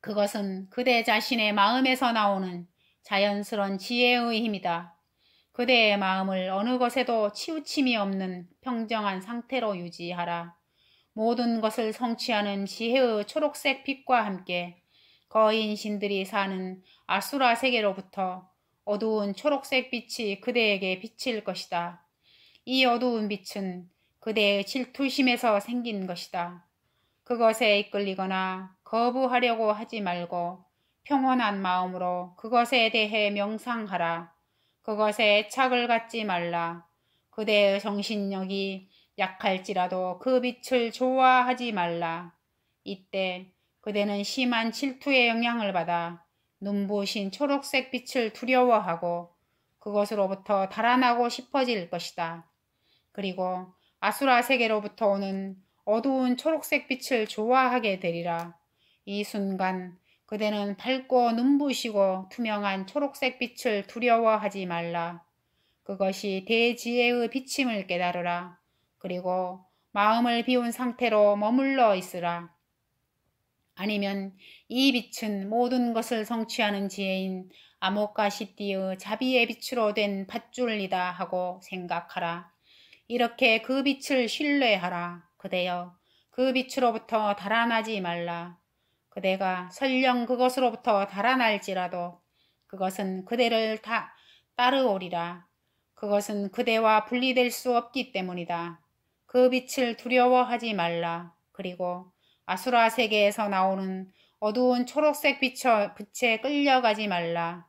Speaker 1: 그것은 그대 자신의 마음에서 나오는 자연스러운 지혜의 힘이다. 그대의 마음을 어느 것에도 치우침이 없는 평정한 상태로 유지하라. 모든 것을 성취하는 지혜의 초록색 빛과 함께 거인 신들이 사는 아수라 세계로부터 어두운 초록색 빛이 그대에게 비칠 것이다. 이 어두운 빛은 그대의 질투심에서 생긴 것이다. 그것에 이끌리거나 거부하려고 하지 말고 평온한 마음으로 그것에 대해 명상하라. 그것에 착을 갖지 말라. 그대의 정신력이 약할지라도 그 빛을 좋아하지 말라. 이때 그대는 심한 질투의 영향을 받아 눈부신 초록색 빛을 두려워하고 그것으로부터 달아나고 싶어질 것이다. 그리고 아수라 세계로부터 오는 어두운 초록색 빛을 좋아하게 되리라. 이 순간 그대는 밝고 눈부시고 투명한 초록색 빛을 두려워하지 말라. 그것이 대지혜의 비침을 깨달으라. 그리고 마음을 비운 상태로 머물러 있으라. 아니면 이 빛은 모든 것을 성취하는 지혜인 아모카시띠의 자비의 빛으로 된 밧줄이다 하고 생각하라. 이렇게 그 빛을 신뢰하라. 그대여 그 빛으로부터 달아나지 말라. 그대가 설령 그것으로부터 달아날지라도 그것은 그대를 다 따르오리라. 그것은 그대와 분리될 수 없기 때문이다. 그 빛을 두려워하지 말라. 그리고 아수라 세계에서 나오는 어두운 초록색 빛에, 빛에 끌려가지 말라.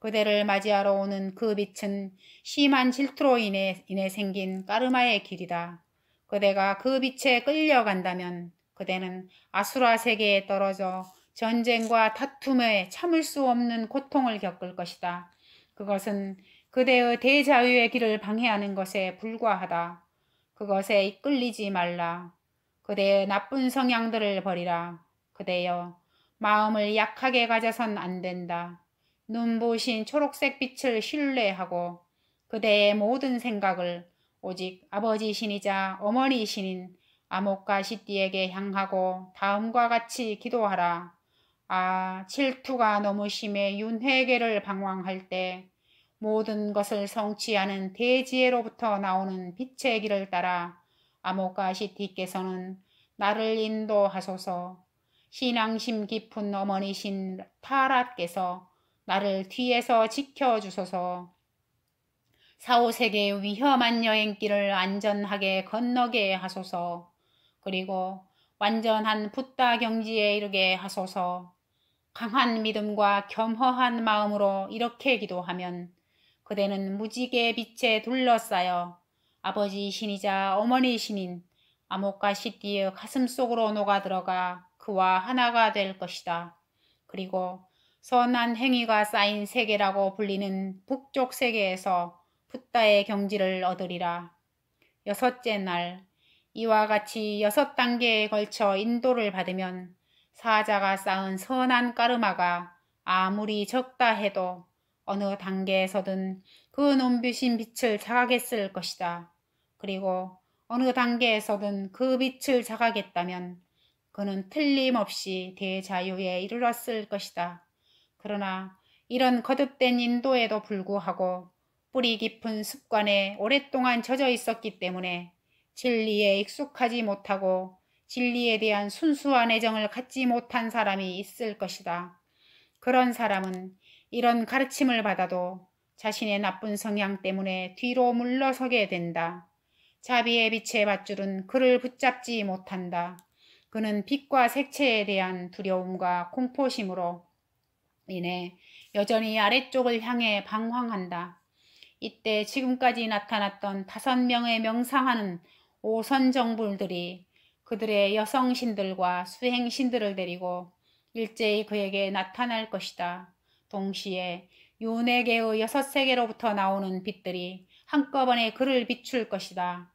Speaker 1: 그대를 맞이하러 오는 그 빛은 심한 질투로 인해, 인해 생긴 까르마의 길이다. 그대가 그 빛에 끌려간다면 그대는 아수라 세계에 떨어져 전쟁과 다툼에 참을 수 없는 고통을 겪을 것이다. 그것은 그대의 대자유의 길을 방해하는 것에 불과하다. 그것에 이끌리지 말라. 그대의 나쁜 성향들을 버리라. 그대여 마음을 약하게 가져선 안 된다. 눈부신 초록색 빛을 신뢰하고 그대의 모든 생각을 오직 아버지 신이자 어머니 신인 아모카 시띠에게 향하고 다음과 같이 기도하라. 아, 질투가 너무 심해 윤회계를 방황할 때 모든 것을 성취하는 대지혜로부터 나오는 빛의 길을 따라 아모가시티께서는 나를 인도하소서 신앙심 깊은 어머니신 타라께서 나를 뒤에서 지켜주소서 사후세계의 위험한 여행길을 안전하게 건너게 하소서 그리고 완전한 붓다 경지에 이르게 하소서 강한 믿음과 겸허한 마음으로 이렇게 기도하면 그대는 무지개 빛에 둘러싸여 아버지 신이자 어머니 신인 암흑과 시띠의 가슴 속으로 녹아들어가 그와 하나가 될 것이다. 그리고 선한 행위가 쌓인 세계라고 불리는 북쪽 세계에서 붓다의 경지를 얻으리라. 여섯째 날 이와 같이 여섯 단계에 걸쳐 인도를 받으면 사자가 쌓은 선한 까르마가 아무리 적다 해도 어느 단계에서든 그 눈부신 빛을 자각했을 것이다. 그리고 어느 단계에서든 그 빛을 자각했다면 그는 틀림없이 대자유에 이르렀을 것이다. 그러나 이런 거듭된 인도에도 불구하고 뿌리 깊은 습관에 오랫동안 젖어 있었기 때문에 진리에 익숙하지 못하고 진리에 대한 순수한 애정을 갖지 못한 사람이 있을 것이다. 그런 사람은 이런 가르침을 받아도 자신의 나쁜 성향 때문에 뒤로 물러서게 된다. 자비의 빛의 밧줄은 그를 붙잡지 못한다. 그는 빛과 색채에 대한 두려움과 공포심으로 인해 여전히 아래쪽을 향해 방황한다. 이때 지금까지 나타났던 다섯 명의 명상하는 오선 정불들이 그들의 여성신들과 수행신들을 데리고 일제히 그에게 나타날 것이다. 동시에 윤회계의 여섯 세계로부터 나오는 빛들이 한꺼번에 그를 비출 것이다.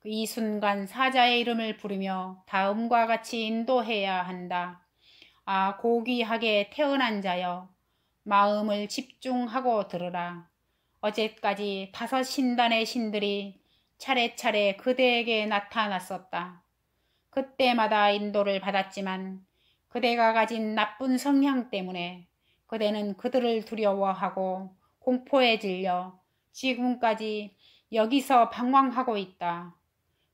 Speaker 1: 그 이 순간 사자의 이름을 부르며 다음과 같이 인도해야 한다. 아 고귀하게 태어난 자여 마음을 집중하고 들으라. 어제까지 다섯 신단의 신들이 차례차례 그대에게 나타났었다. 그때마다 인도를 받았지만 그대가 가진 나쁜 성향 때문에 그대는 그들을 두려워하고 공포에 질려 지금까지 여기서 방황하고 있다.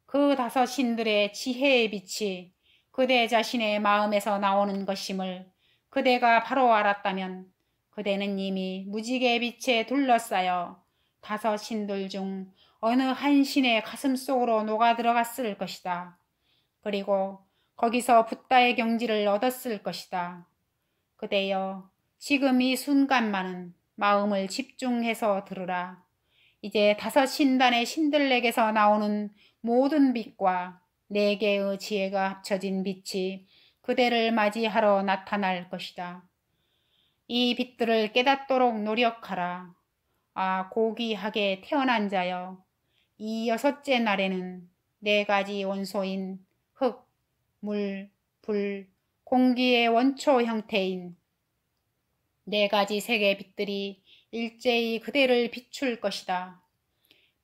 Speaker 1: 그 다섯 신들의 지혜의 빛이 그대 자신의 마음에서 나오는 것임을 그대가 바로 알았다면 그대는 이미 무지개 빛에 둘러싸여 다섯 신들 중 어느 한 신의 가슴 속으로 녹아 들어갔을 것이다. 그리고 거기서 붓다의 경지를 얻었을 것이다. 그대여 지금 이 순간만은 마음을 집중해서 들으라. 이제 다섯 신단의 신들에게서 나오는 모든 빛과 네 개의 지혜가 합쳐진 빛이 그대를 맞이하러 나타날 것이다. 이 빛들을 깨닫도록 노력하라. 아 고귀하게 태어난 자여 이 여섯째 날에는 네 가지 원소인 흙, 물, 불, 공기의 원초 형태인 네 가지 색의 빛들이 일제히 그대를 비출 것이다.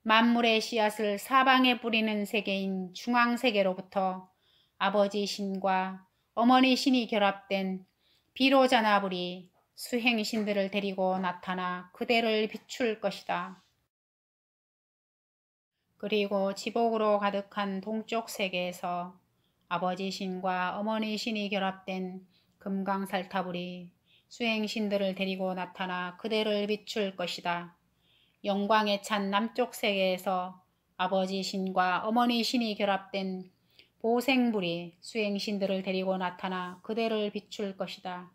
Speaker 1: 만물의 씨앗을 사방에 뿌리는 세계인 중앙세계로부터 아버지 신과 어머니 신이 결합된 비로자나불이 수행신들을 데리고 나타나 그대를 비출 것이다. 그리고 지복으로 가득한 동쪽 세계에서 아버지 신과 어머니 신이 결합된 금강살타불이 수행신들을 데리고 나타나 그대를 비출 것이다. 영광에 찬 남쪽 세계에서 아버지 신과 어머니 신이 결합된 보생불이 수행신들을 데리고 나타나 그대를 비출 것이다.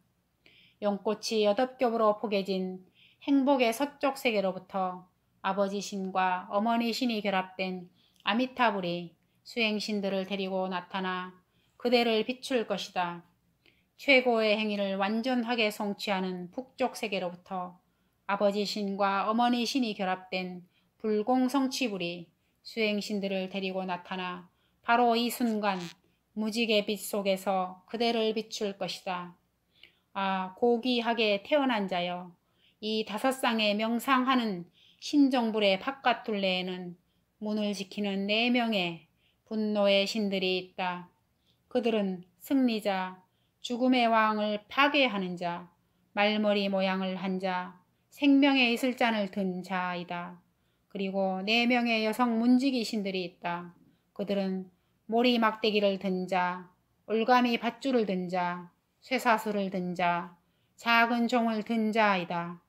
Speaker 1: 영꽃이 여덟겹으로 포개진 행복의 서쪽 세계로부터 아버지 신과 어머니 신이 결합된 아미타불이 수행신들을 데리고 나타나 그대를 비출 것이다. 최고의 행위를 완전하게 성취하는 북쪽 세계로부터 아버지 신과 어머니 신이 결합된 불공성취불이 수행신들을 데리고 나타나 바로 이 순간 무지개 빛 속에서 그대를 비출 것이다. 아 고귀하게 태어난 자여 이 다섯 쌍에 명상하는 신정불의 바깥 둘레에는 문을 지키는 네 명의 분노의 신들이 있다. 그들은 승리자, 죽음의 왕을 파괴하는 자, 말머리 모양을 한 자, 생명의 이슬잔을 든 자이다. 그리고 네 명의 여성 문지기 신들이 있다. 그들은 모리 막대기를 든 자, 올가미 밧줄을 든 자, 쇠사슬을 든 자, 작은 종을 든 자이다.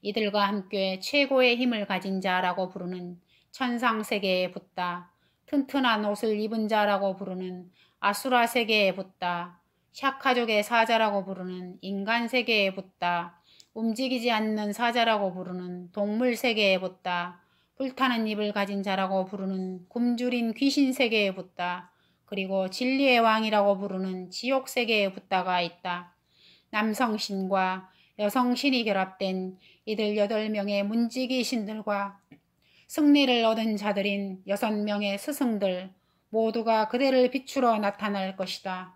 Speaker 1: 이들과 함께 최고의 힘을 가진 자라고 부르는 천상세계에 붙다. 튼튼한 옷을 입은 자라고 부르는 아수라 세계에 붙다. 샤카족의 사자라고 부르는 인간 세계에 붙다. 움직이지 않는 사자라고 부르는 동물 세계에 붙다. 불타는 입을 가진 자라고 부르는 굶주린 귀신 세계에 붙다. 그리고 진리의 왕이라고 부르는 지옥 세계에 붙다가 있다. 남성신과 여성신이 결합된 이들 여덟 명의 문지기 신들과 승리를 얻은 자들인 여섯 명의 스승들, 모두가 그대를 비추러 나타날 것이다.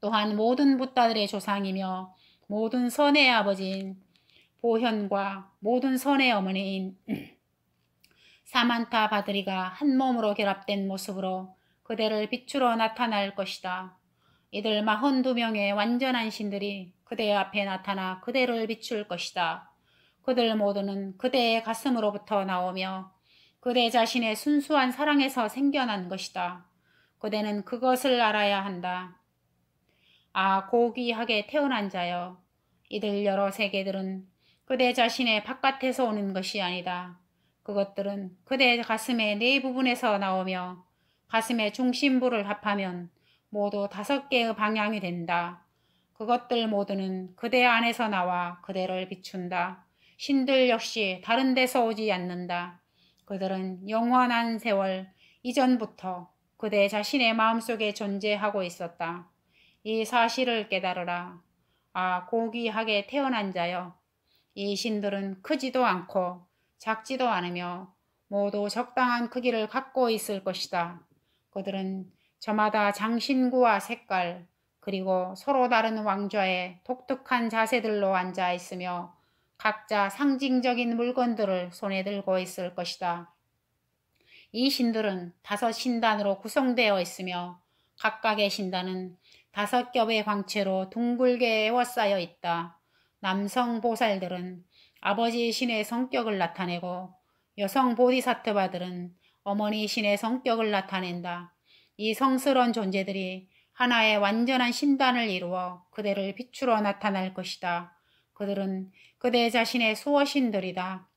Speaker 1: 또한 모든 붓다들의 조상이며 모든 선의 아버지인 보현과 모든 선의 어머니인 사만타 바드리가 한 몸으로 결합된 모습으로 그대를 비추러 나타날 것이다. 이들 42명의 완전한 신들이 그대 앞에 나타나 그대를 비출 것이다. 그들 모두는 그대의 가슴으로부터 나오며 그대 자신의 순수한 사랑에서 생겨난 것이다. 그대는 그것을 알아야 한다. 아 고귀하게 태어난 자여 이들 여러 세계들은 그대 자신의 바깥에서 오는 것이 아니다. 그것들은 그대 가슴의 네 부분에서 나오며 가슴의 중심부를 합하면 모두 다섯 개의 방향이 된다. 그것들 모두는 그대 안에서 나와 그대를 비춘다. 신들 역시 다른 데서 오지 않는다. 그들은 영원한 세월 이전부터 그대 자신의 마음속에 존재하고 있었다. 이 사실을 깨달으라. 아 고귀하게 태어난 자여. 이 신들은 크지도 않고 작지도 않으며 모두 적당한 크기를 갖고 있을 것이다. 그들은 저마다 장신구와 색깔 그리고 서로 다른 왕좌의 독특한 자세들로 앉아 있으며 각자 상징적인 물건들을 손에 들고 있을 것이다. 이 신들은 다섯 신단으로 구성되어 있으며 각각의 신단은 다섯 겹의 광채로 둥글게 에워싸여 있다. 남성 보살들은 아버지 신의 성격을 나타내고 여성 보디사트바들은 어머니 신의 성격을 나타낸다. 이 성스러운 존재들이 하나의 완전한 신단을 이루어 그대를 비추러 나타날 것이다. 그들은 그대 자신의 수호신들이다.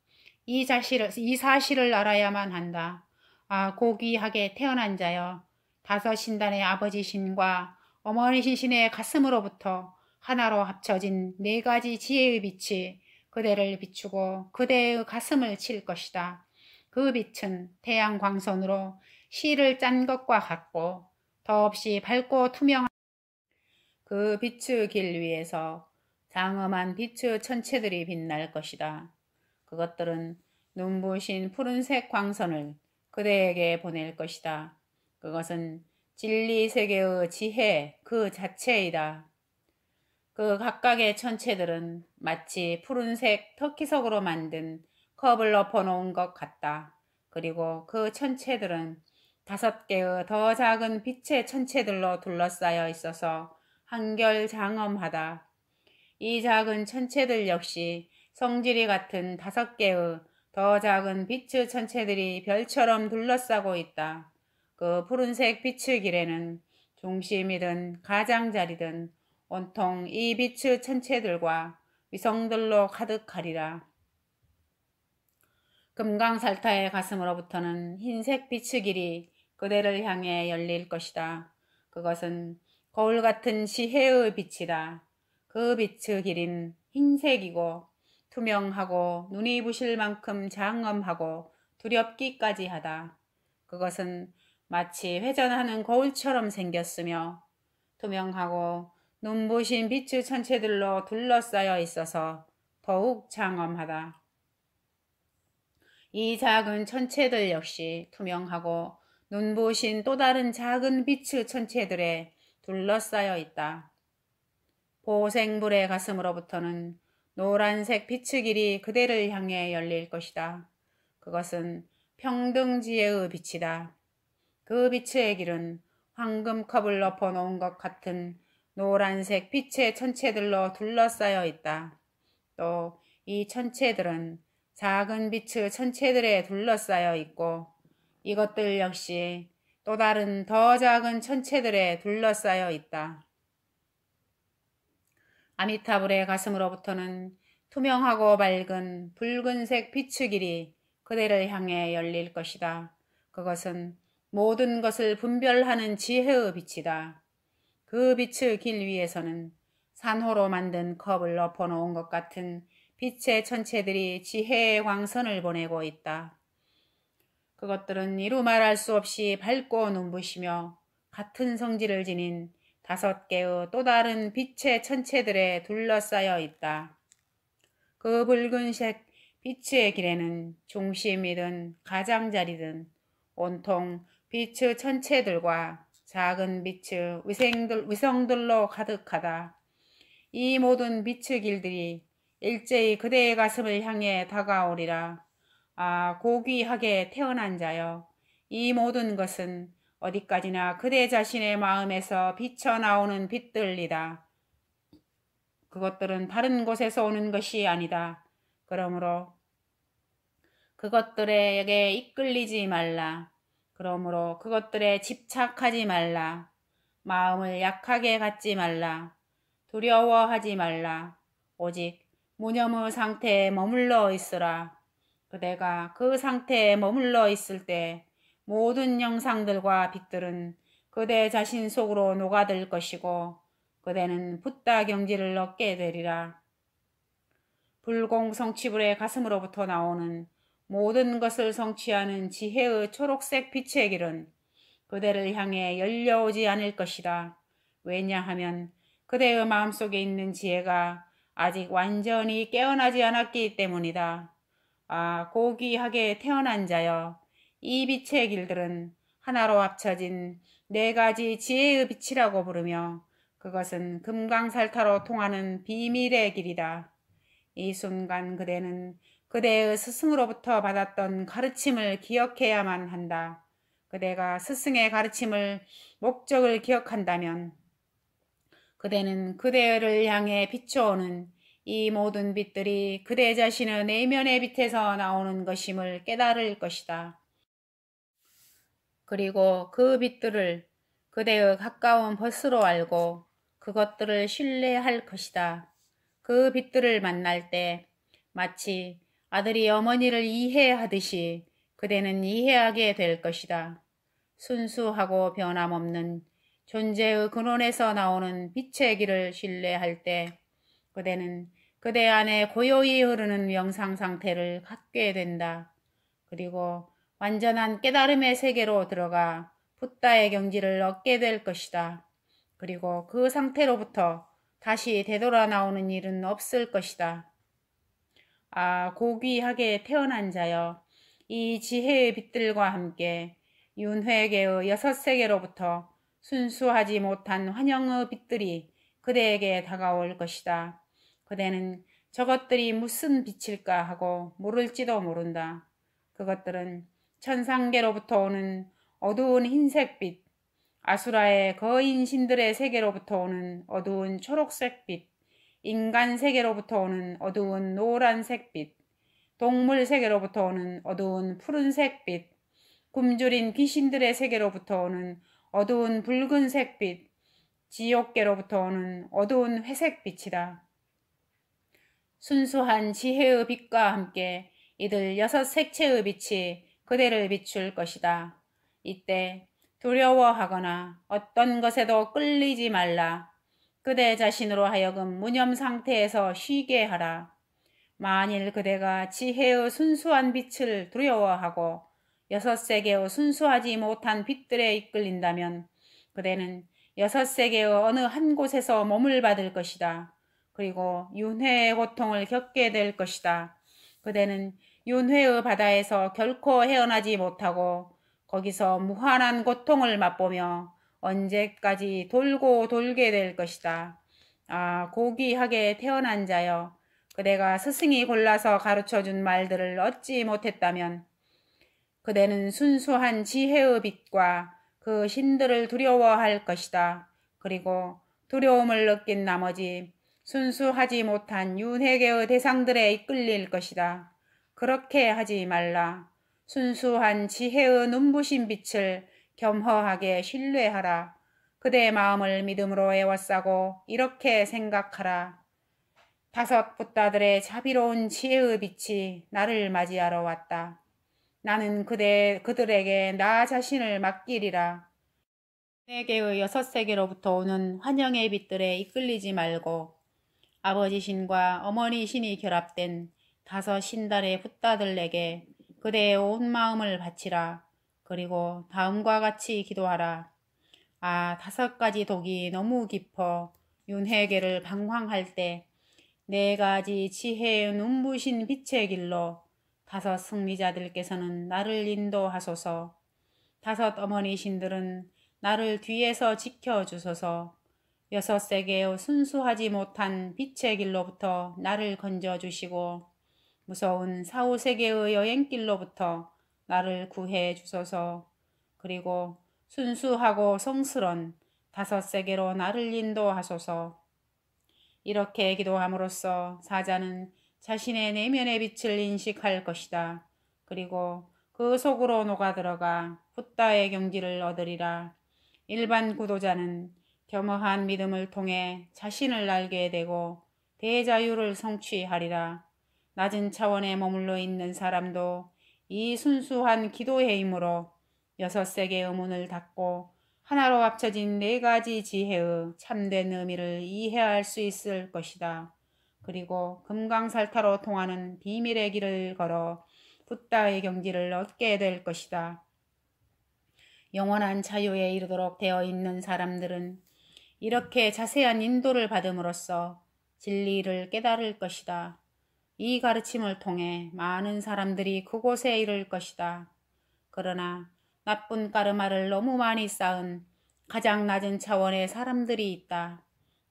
Speaker 1: 이, 자실을, 이 사실을 알아야만 한다. 아 고귀하게 태어난 자여 다섯 신단의 아버지 신과 어머니 신신의 가슴으로부터 하나로 합쳐진 네 가지 지혜의 빛이 그대를 비추고 그대의 가슴을 칠 것이다. 그 빛은 태양 광선으로 실을 짠 것과 같고 더없이 밝고 투명한 그 빛의 길 위에서 장엄한 빛의 천체들이 빛날 것이다. 그것들은 눈부신 푸른색 광선을 그대에게 보낼 것이다. 그것은 진리 세계의 지혜 그 자체이다. 그 각각의 천체들은 마치 푸른색 터키석으로 만든 컵을 엎어놓은 것 같다. 그리고 그 천체들은 다섯 개의 더 작은 빛의 천체들로 둘러싸여 있어서 한결 장엄하다. 이 작은 천체들 역시 성질이 같은 다섯 개의 더 작은 빛의 천체들이 별처럼 둘러싸고 있다. 그 푸른색 빛의 길에는 중심이든 가장자리든 온통 이 빛의 천체들과 위성들로 가득하리라. 금강살타의 가슴으로부터는 흰색 빛의 길이 그대를 향해 열릴 것이다. 그것은 거울 같은 시혜의 빛이다. 그 빛의 길인 흰색이고 투명하고 눈이 부실 만큼 장엄하고 두렵기까지 하다. 그것은 마치 회전하는 거울처럼 생겼으며 투명하고 눈부신 빛의 천체들로 둘러싸여 있어서 더욱 장엄하다. 이 작은 천체들 역시 투명하고 눈부신 또 다른 작은 빛의 천체들에 둘러싸여 있다. 보생불의 가슴으로부터는 노란색 빛의 길이 그대를 향해 열릴 것이다. 그것은 평등지혜의 빛이다. 그 빛의 길은 황금컵을 엎어놓은 것 같은 노란색 빛의 천체들로 둘러싸여 있다. 또 이 천체들은 작은 빛의 천체들에 둘러싸여 있고 이것들 역시 또 다른 더 작은 천체들에 둘러싸여 있다. 아미타불의 가슴으로부터는 투명하고 밝은 붉은색 빛의 길이 그대를 향해 열릴 것이다. 그것은 모든 것을 분별하는 지혜의 빛이다. 그 빛의 길 위에서는 산호로 만든 컵을 엎어놓은 것 같은 빛의 천체들이 지혜의 광선을 보내고 있다. 그것들은 이루 말할 수 없이 밝고 눈부시며 같은 성질을 지닌 다섯 개의 또 다른 빛의 천체들에 둘러싸여 있다. 그 붉은색 빛의 길에는 중심이든 가장자리든 온통 빛의 천체들과 작은 빛의 위생들, 위성들로 가득하다. 이 모든 빛의 길들이 일제히 그대의 가슴을 향해 다가오리라. 아, 고귀하게 태어난 자여. 이 모든 것은 어디까지나 그대 자신의 마음에서 비쳐나오는 빛들이다. 그것들은 다른 곳에서 오는 것이 아니다. 그러므로 그것들에게 이끌리지 말라. 그러므로 그것들에 집착하지 말라. 마음을 약하게 갖지 말라. 두려워하지 말라. 오직 무념의 상태에 머물러 있으라. 그대가 그 상태에 머물러 있을 때 모든 영상들과 빛들은 그대 자신 속으로 녹아들 것이고 그대는 붓다 경지를 얻게 되리라. 불공 성취불의 가슴으로부터 나오는 모든 것을 성취하는 지혜의 초록색 빛의 길은 그대를 향해 열려오지 않을 것이다. 왜냐하면 그대의 마음속에 있는 지혜가 아직 완전히 깨어나지 않았기 때문이다. 아, 고귀하게 태어난 자여. 이 빛의 길들은 하나로 합쳐진 네 가지 지혜의 빛이라고 부르며 그것은 금강살타로 통하는 비밀의 길이다. 이 순간 그대는 그대의 스승으로부터 받았던 가르침을 기억해야만 한다. 그대가 스승의 가르침을 목적을 기억한다면 그대는 그대를 향해 비춰오는 이 모든 빛들이 그대 자신의 내면의 빛에서 나오는 것임을 깨달을 것이다. 그리고 그 빛들을 그대의 가까운 벗으로 알고 그것들을 신뢰할 것이다. 그 빛들을 만날 때 마치 아들이 어머니를 이해하듯이 그대는 이해하게 될 것이다. 순수하고 변함없는 존재의 근원에서 나오는 빛의 길을 신뢰할 때 그대는 그대 안에 고요히 흐르는 영상 상태를 갖게 된다. 그리고 완전한 깨달음의 세계로 들어가 붓다의 경지를 얻게 될 것이다. 그리고 그 상태로부터 다시 되돌아 나오는 일은 없을 것이다. 아, 고귀하게 태어난 자여, 이 지혜의 빛들과 함께 윤회계의 여섯 세계로부터 순수하지 못한 환영의 빛들이 그대에게 다가올 것이다. 그대는 저것들이 무슨 빛일까 하고 모를지도 모른다. 그것들은 천상계로부터 오는 어두운 흰색빛, 아수라의 거인 신들의 세계로부터 오는 어두운 초록색빛, 인간 세계로부터 오는 어두운 노란색빛, 동물 세계로부터 오는 어두운 푸른색빛, 굶주린 귀신들의 세계로부터 오는 어두운 붉은색빛, 지옥계로부터 오는 어두운 회색빛이다. 순수한 지혜의 빛과 함께 이들 여섯 색채의 빛이 그대를 비출 것이다. 이때 두려워하거나 어떤 것에도 끌리지 말라. 그대 자신으로 하여금 무념 상태에서 쉬게 하라. 만일 그대가 지혜의 순수한 빛을 두려워하고 여섯 세계의 순수하지 못한 빛들에 이끌린다면 그대는 여섯 세계의 어느 한 곳에서 몸을 받을 것이다. 그리고 윤회의 고통을 겪게 될 것이다. 그대는 윤회의 바다에서 결코 헤어나지 못하고 거기서 무한한 고통을 맛보며 언제까지 돌고 돌게 될 것이다. 아 고귀하게 태어난 자여 그대가 스승이 골라서 가르쳐준 말들을 얻지 못했다면 그대는 순수한 지혜의 빛과 그 신들을 두려워할 것이다. 그리고 두려움을 느낀 나머지 순수하지 못한 윤회계의 대상들에 이끌릴 것이다. 그렇게 하지 말라. 순수한 지혜의 눈부신 빛을 겸허하게 신뢰하라. 그대의 마음을 믿음으로 애워싸고 이렇게 생각하라. 다섯 붓다들의 자비로운 지혜의 빛이 나를 맞이하러 왔다. 나는 그대, 그들에게 나 자신을 맡기리라. 세계의 여섯 세계로부터 오는 환영의 빛들에 이끌리지 말고 아버지 신과 어머니 신이 결합된 다섯 신달의 후따들에게 그대의 온 마음을 바치라. 그리고 다음과 같이 기도하라. 아 다섯 가지 독이 너무 깊어 윤회계를 방황할 때 네 가지 지혜의 눈부신 빛의 길로 다섯 승리자들께서는 나를 인도하소서. 다섯 어머니신들은 나를 뒤에서 지켜주소서. 여섯 세계의 순수하지 못한 빛의 길로부터 나를 건져주시고 무서운 사후세계의 여행길로부터 나를 구해 주소서 그리고 순수하고 성스런 다섯 세계로 나를 인도하소서 이렇게 기도함으로써 사자는 자신의 내면의 빛을 인식할 것이다. 그리고 그 속으로 녹아들어가 훗다의 경지를 얻으리라. 일반 구도자는 겸허한 믿음을 통해 자신을 알게 되고 대자유를 성취하리라. 낮은 차원에 머물러 있는 사람도 이 순수한 기도의 힘으로 여섯 색의 의문을 닫고 하나로 합쳐진 네 가지 지혜의 참된 의미를 이해할 수 있을 것이다. 그리고 금강살타로 통하는 비밀의 길을 걸어 붓다의 경지를 얻게 될 것이다. 영원한 자유에 이르도록 되어 있는 사람들은 이렇게 자세한 인도를 받음으로써 진리를 깨달을 것이다. 이 가르침을 통해 많은 사람들이 그곳에 이를 것이다. 그러나 나쁜 까르마를 너무 많이 쌓은 가장 낮은 차원의 사람들이 있다.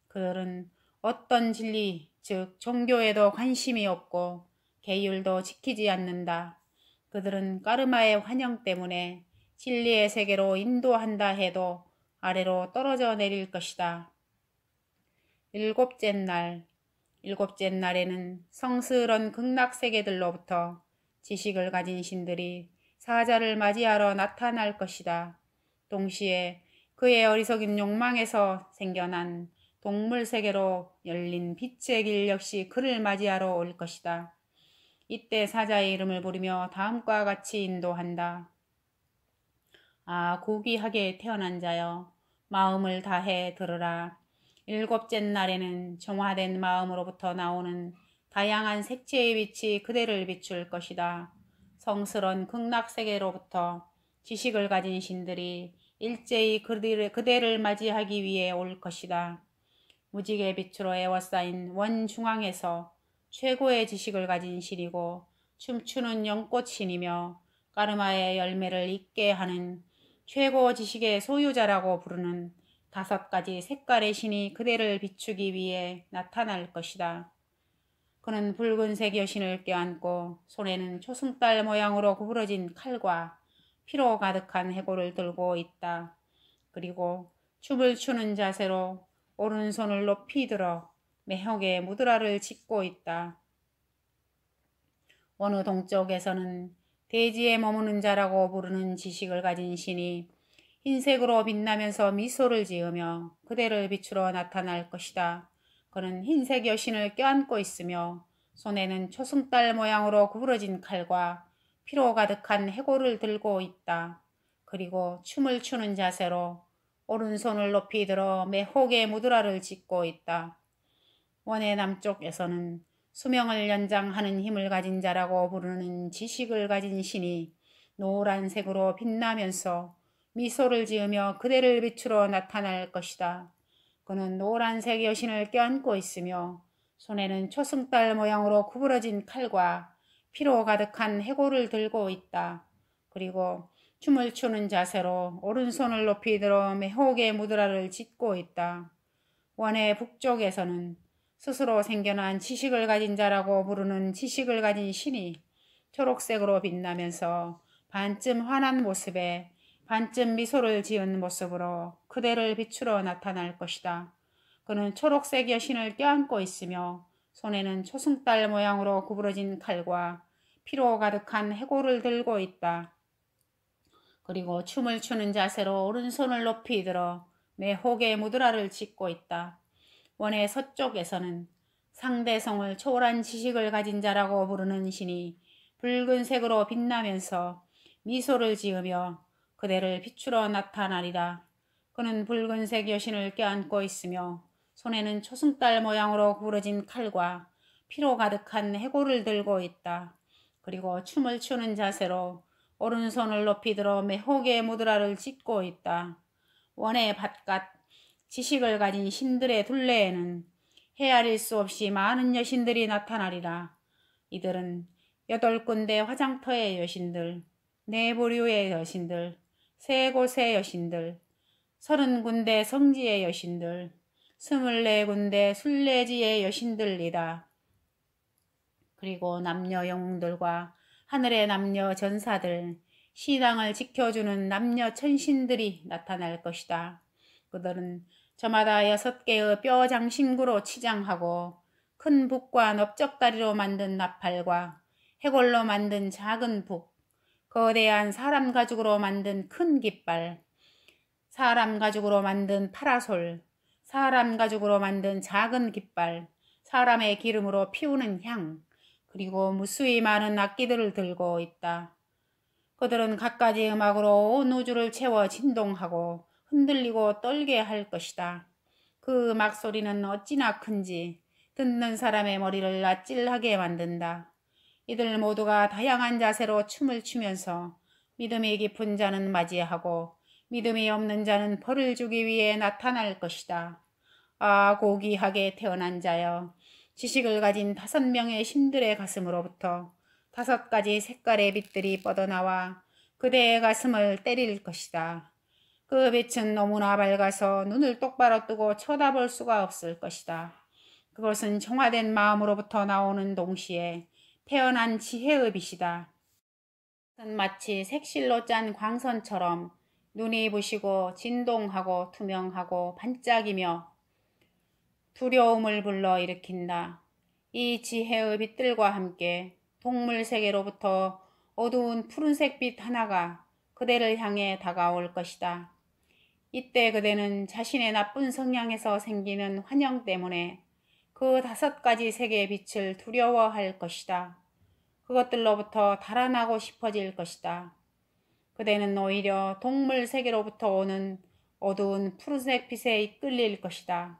Speaker 1: 그들은 어떤 진리, 즉 종교에도 관심이 없고 계율도 지키지 않는다. 그들은 까르마의 환영 때문에 진리의 세계로 인도한다 해도 아래로 떨어져 내릴 것이다. 일곱째 날 일곱째 날에는 성스런 극락세계들로부터 지식을 가진 신들이 사자를 맞이하러 나타날 것이다. 동시에 그의 어리석은 욕망에서 생겨난 동물 세계로 열린 빛의 길 역시 그를 맞이하러 올 것이다. 이때 사자의 이름을 부르며 다음과 같이 인도한다. 아, 고귀하게 태어난 자여, 마음을 다해 들으라. 일곱째 날에는 정화된 마음으로부터 나오는 다양한 색채의 빛이 그대를 비출 것이다. 성스런 극락세계로부터 지식을 가진 신들이 일제히 그대를, 맞이하기 위해 올 것이다. 무지개 빛으로 에워싸인 원중앙에서 최고의 지식을 가진 신이고 춤추는 연꽃 신이며 까르마의 열매를 잇게 하는 최고 지식의 소유자라고 부르는 다섯 가지 색깔의 신이 그대를 비추기 위해 나타날 것이다. 그는 붉은색 여신을 껴안고 손에는 초승달 모양으로 구부러진 칼과 피로 가득한 해골을 들고 있다. 그리고 춤을 추는 자세로 오른손을 높이 들어 매혹의 무드라를 짓고 있다. 어느 동쪽에서는 대지에 머무는 자라고 부르는 지식을 가진 신이 흰색으로 빛나면서 미소를 지으며 그대를 비추러 나타날 것이다. 그는 흰색 여신을 껴안고 있으며 손에는 초승달 모양으로 구부러진 칼과 피로 가득한 해골을 들고 있다. 그리고 춤을 추는 자세로 오른손을 높이 들어 매혹의 무드라를 짓고 있다. 원의 남쪽에서는 수명을 연장하는 힘을 가진 자라고 부르는 지식을 가진 신이 노란색으로 빛나면서 미소를 지으며 그대를 비추러 나타날 것이다. 그는 노란색 여신을 껴안고 있으며 손에는 초승달 모양으로 구부러진 칼과 피로 가득한 해골을 들고 있다. 그리고 춤을 추는 자세로 오른손을 높이 들어 매혹의 무드라를 짓고 있다. 원의 북쪽에서는 스스로 생겨난 지식을 가진 자라고 부르는 지식을 가진 신이 초록색으로 빛나면서 반쯤 환한 모습에 반쯤 미소를 지은 모습으로 그대를 비추러 나타날 것이다. 그는 초록색 여신을 껴안고 있으며 손에는 초승달 모양으로 구부러진 칼과 피로 가득한 해골을 들고 있다. 그리고 춤을 추는 자세로 오른손을 높이 들어 내혹의 무드라를 짓고 있다. 원의 서쪽에서는 상대성을 초월한 지식을 가진 자라고 부르는 신이 붉은색으로 빛나면서 미소를 지으며 그대를 비추러 나타나리라. 그는 붉은색 여신을 껴안고 있으며 손에는 초승달 모양으로 구부러진 칼과 피로 가득한 해골을 들고 있다. 그리고 춤을 추는 자세로 오른손을 높이 들어 매혹의 무드라를 찢고 있다. 원의 바깥 지식을 가진 신들의 둘레에는 헤아릴 수 없이 많은 여신들이 나타나리라. 이들은 여덟 군데 화장터의 여신들, 네 부류의 여신들, 세 곳의 여신들, 서른 군데 성지의 여신들, 스물네 군데 순례지의 여신들이다. 그리고 남녀 영웅들과 하늘의 남녀 전사들, 신앙을 지켜주는 남녀 천신들이 나타날 것이다. 그들은 저마다 여섯 개의 뼈 장신구로 치장하고 큰 북과 넓적다리로 만든 나팔과 해골로 만든 작은 북, 거대한 사람 가죽으로 만든 큰 깃발, 사람 가죽으로 만든 파라솔, 사람 가죽으로 만든 작은 깃발, 사람의 기름으로 피우는 향, 그리고 무수히 많은 악기들을 들고 있다. 그들은 갖가지 음악으로 온 우주를 채워 진동하고 흔들리고 떨게 할 것이다. 그 음악 소리는 어찌나 큰지 듣는 사람의 머리를 아찔하게 만든다. 이들 모두가 다양한 자세로 춤을 추면서 믿음이 깊은 자는 맞이하고 믿음이 없는 자는 벌을 주기 위해 나타날 것이다. 아 고귀하게 태어난 자여 지식을 가진 다섯 명의 신들의 가슴으로부터 다섯 가지 색깔의 빛들이 뻗어나와 그대의 가슴을 때릴 것이다. 그 빛은 너무나 밝아서 눈을 똑바로 뜨고 쳐다볼 수가 없을 것이다. 그것은 정화된 마음으로부터 나오는 동시에 태어난 지혜읍이시다. 마치 색실로 짠 광선처럼 눈이 부시고 진동하고 투명하고 반짝이며 두려움을 불러 일으킨다. 이 지혜의 빛들과 함께 동물 세계로부터 어두운 푸른색 빛 하나가 그대를 향해 다가올 것이다. 이때 그대는 자신의 나쁜 성향에서 생기는 환영 때문에 그 다섯 가지 세계의 빛을 두려워할 것이다. 그것들로부터 달아나고 싶어질 것이다. 그대는 오히려 동물 세계로부터 오는 어두운 푸른색 빛에 이끌릴 것이다.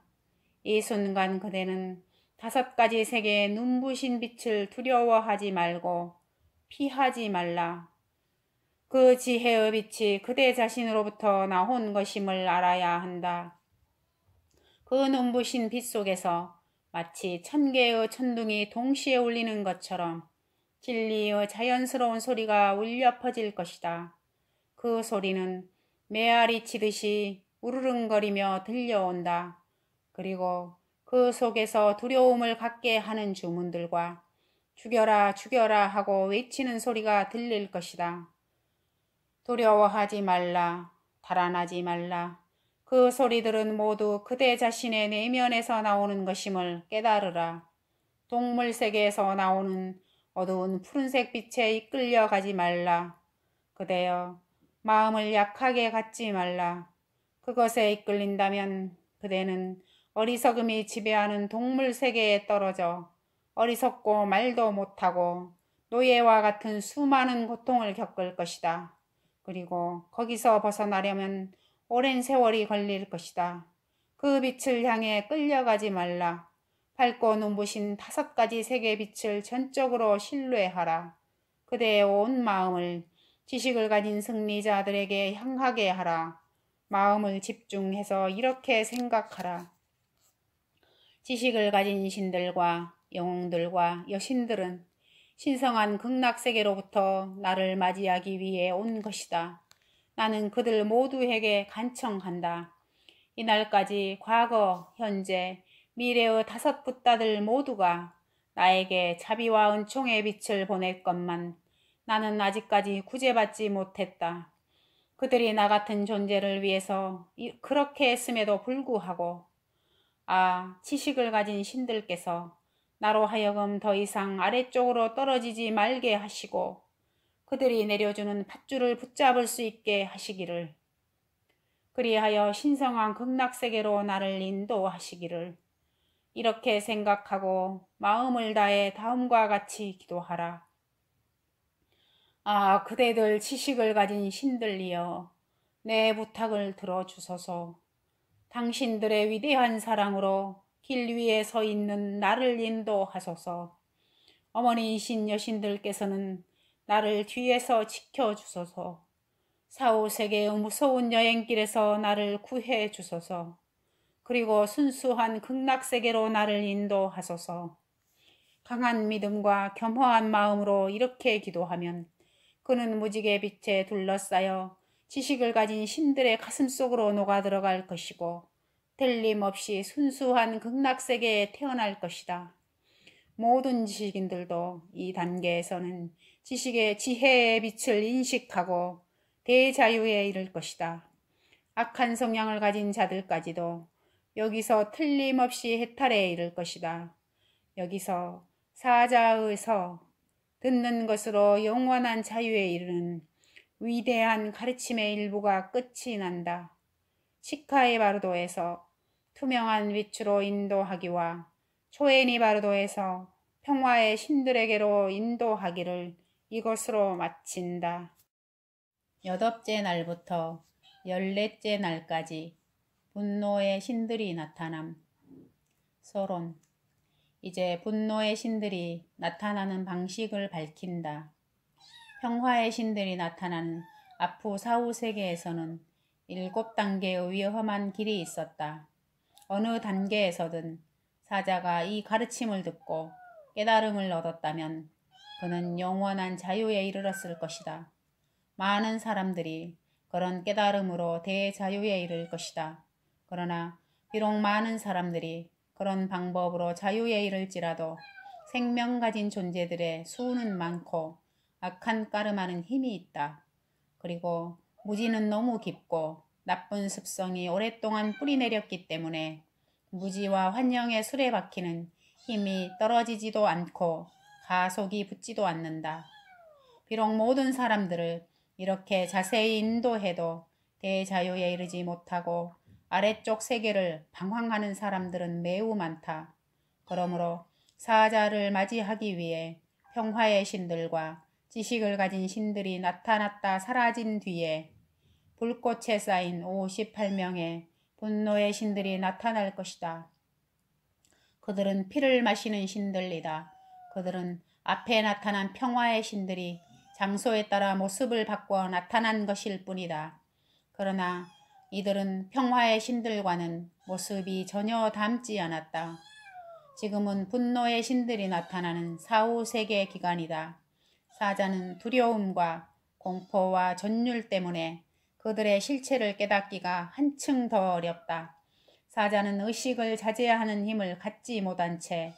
Speaker 1: 이 순간 그대는 다섯 가지 세계의 눈부신 빛을 두려워하지 말고 피하지 말라. 그 지혜의 빛이 그대 자신으로부터 나온 것임을 알아야 한다. 그 눈부신 빛 속에서 마치 천 개의 천둥이 동시에 울리는 것처럼 진리의 자연스러운 소리가 울려 퍼질 것이다. 그 소리는 메아리 치듯이 우르릉거리며 들려온다. 그리고 그 속에서 두려움을 갖게 하는 주문들과 죽여라 죽여라 하고 외치는 소리가 들릴 것이다. 두려워하지 말라. 달아나지 말라. 그 소리들은 모두 그대 자신의 내면에서 나오는 것임을 깨달으라. 동물 세계에서 나오는 어두운 푸른색 빛에 이끌려가지 말라. 그대여, 마음을 약하게 갖지 말라. 그것에 이끌린다면 그대는 어리석음이 지배하는 동물 세계에 떨어져 어리석고 말도 못하고 노예와 같은 수많은 고통을 겪을 것이다. 그리고 거기서 벗어나려면 오랜 세월이 걸릴 것이다. 그 빛을 향해 끌려가지 말라. 밝고 눈부신 다섯 가지 색의 빛을 전적으로 신뢰하라. 그대의 온 마음을 지식을 가진 승리자들에게 향하게 하라. 마음을 집중해서 이렇게 생각하라. 지식을 가진 신들과 영웅들과 여신들은 신성한 극락세계로부터 나를 맞이하기 위해 온 것이다. 나는 그들 모두에게 간청한다. 이날까지 과거, 현재, 미래의 다섯 붓다들 모두가 나에게 자비와 은총의 빛을 보낼 것만 나는 아직까지 구제받지 못했다. 그들이 나 같은 존재를 위해서 그렇게 했음에도 불구하고 아, 지식을 가진 신들께서 나로 하여금 더 이상 아래쪽으로 떨어지지 말게 하시고 그들이 내려주는 팥줄을 붙잡을 수 있게 하시기를 그리하여 신성한 극락세계로 나를 인도하시기를 이렇게 생각하고 마음을 다해 다음과 같이 기도하라. 아 그대들 지식을 가진 신들이여 내 부탁을 들어주소서 당신들의 위대한 사랑으로 길 위에 서 있는 나를 인도하소서 어머니이신 여신들께서는 나를 뒤에서 지켜주소서. 사후세계의 무서운 여행길에서 나를 구해 주소서. 그리고 순수한 극락세계로 나를 인도하소서. 강한 믿음과 겸허한 마음으로 이렇게 기도하면 그는 무지개 빛에 둘러싸여 지식을 가진 신들의 가슴 속으로 녹아 들어갈 것이고 틀림없이 순수한 극락세계에 태어날 것이다. 모든 지식인들도 이 단계에서는 지식의 지혜의 빛을 인식하고 대자유에 이를 것이다. 악한 성향을 가진 자들까지도 여기서 틀림없이 해탈에 이를 것이다. 여기서 사자의 서 듣는 것으로 영원한 자유에 이르는 위대한 가르침의 일부가 끝이 난다. 치카의 바르도에서 투명한 위치로 인도하기와 초에니 바르도에서 평화의 신들에게로 인도하기를 이것으로 마친다. 여덟째 날부터 열넷째 날까지 분노의 신들이 나타남. 서론. 이제 분노의 신들이 나타나는 방식을 밝힌다. 평화의 신들이 나타나는 아프 사후 세계에서는 일곱 단계의 위험한 길이 있었다. 어느 단계에서든 사자가 이 가르침을 듣고 깨달음을 얻었다면 그는 영원한 자유에 이르렀을 것이다. 많은 사람들이 그런 깨달음으로 대자유에 이를 것이다. 그러나 비록 많은 사람들이 그런 방법으로 자유에 이를지라도 생명 가진 존재들의 수는 많고 악한 까름하는 힘이 있다. 그리고 무지는 너무 깊고 나쁜 습성이 오랫동안 뿌리내렸기 때문에 무지와 환영의 술에 박히는 힘이 떨어지지도 않고 가속이 붙지도 않는다. 비록 모든 사람들을 이렇게 자세히 인도해도 대자유에 이르지 못하고 아래쪽 세계를 방황하는 사람들은 매우 많다. 그러므로 사자를 맞이하기 위해 평화의 신들과 지식을 가진 신들이 나타났다 사라진 뒤에 불꽃에 쌓인 58명의 분노의 신들이 나타날 것이다. 그들은 피를 마시는 신들이다. 그들은 앞에 나타난 평화의 신들이 장소에 따라 모습을 바꿔 나타난 것일 뿐이다. 그러나 이들은 평화의 신들과는 모습이 전혀 닮지 않았다. 지금은 분노의 신들이 나타나는 사후세계 기간이다. 사자는 두려움과 공포와 전율 때문에 그들의 실체를 깨닫기가 한층 더 어렵다. 사자는 의식을 자제하는 힘을 갖지 못한 채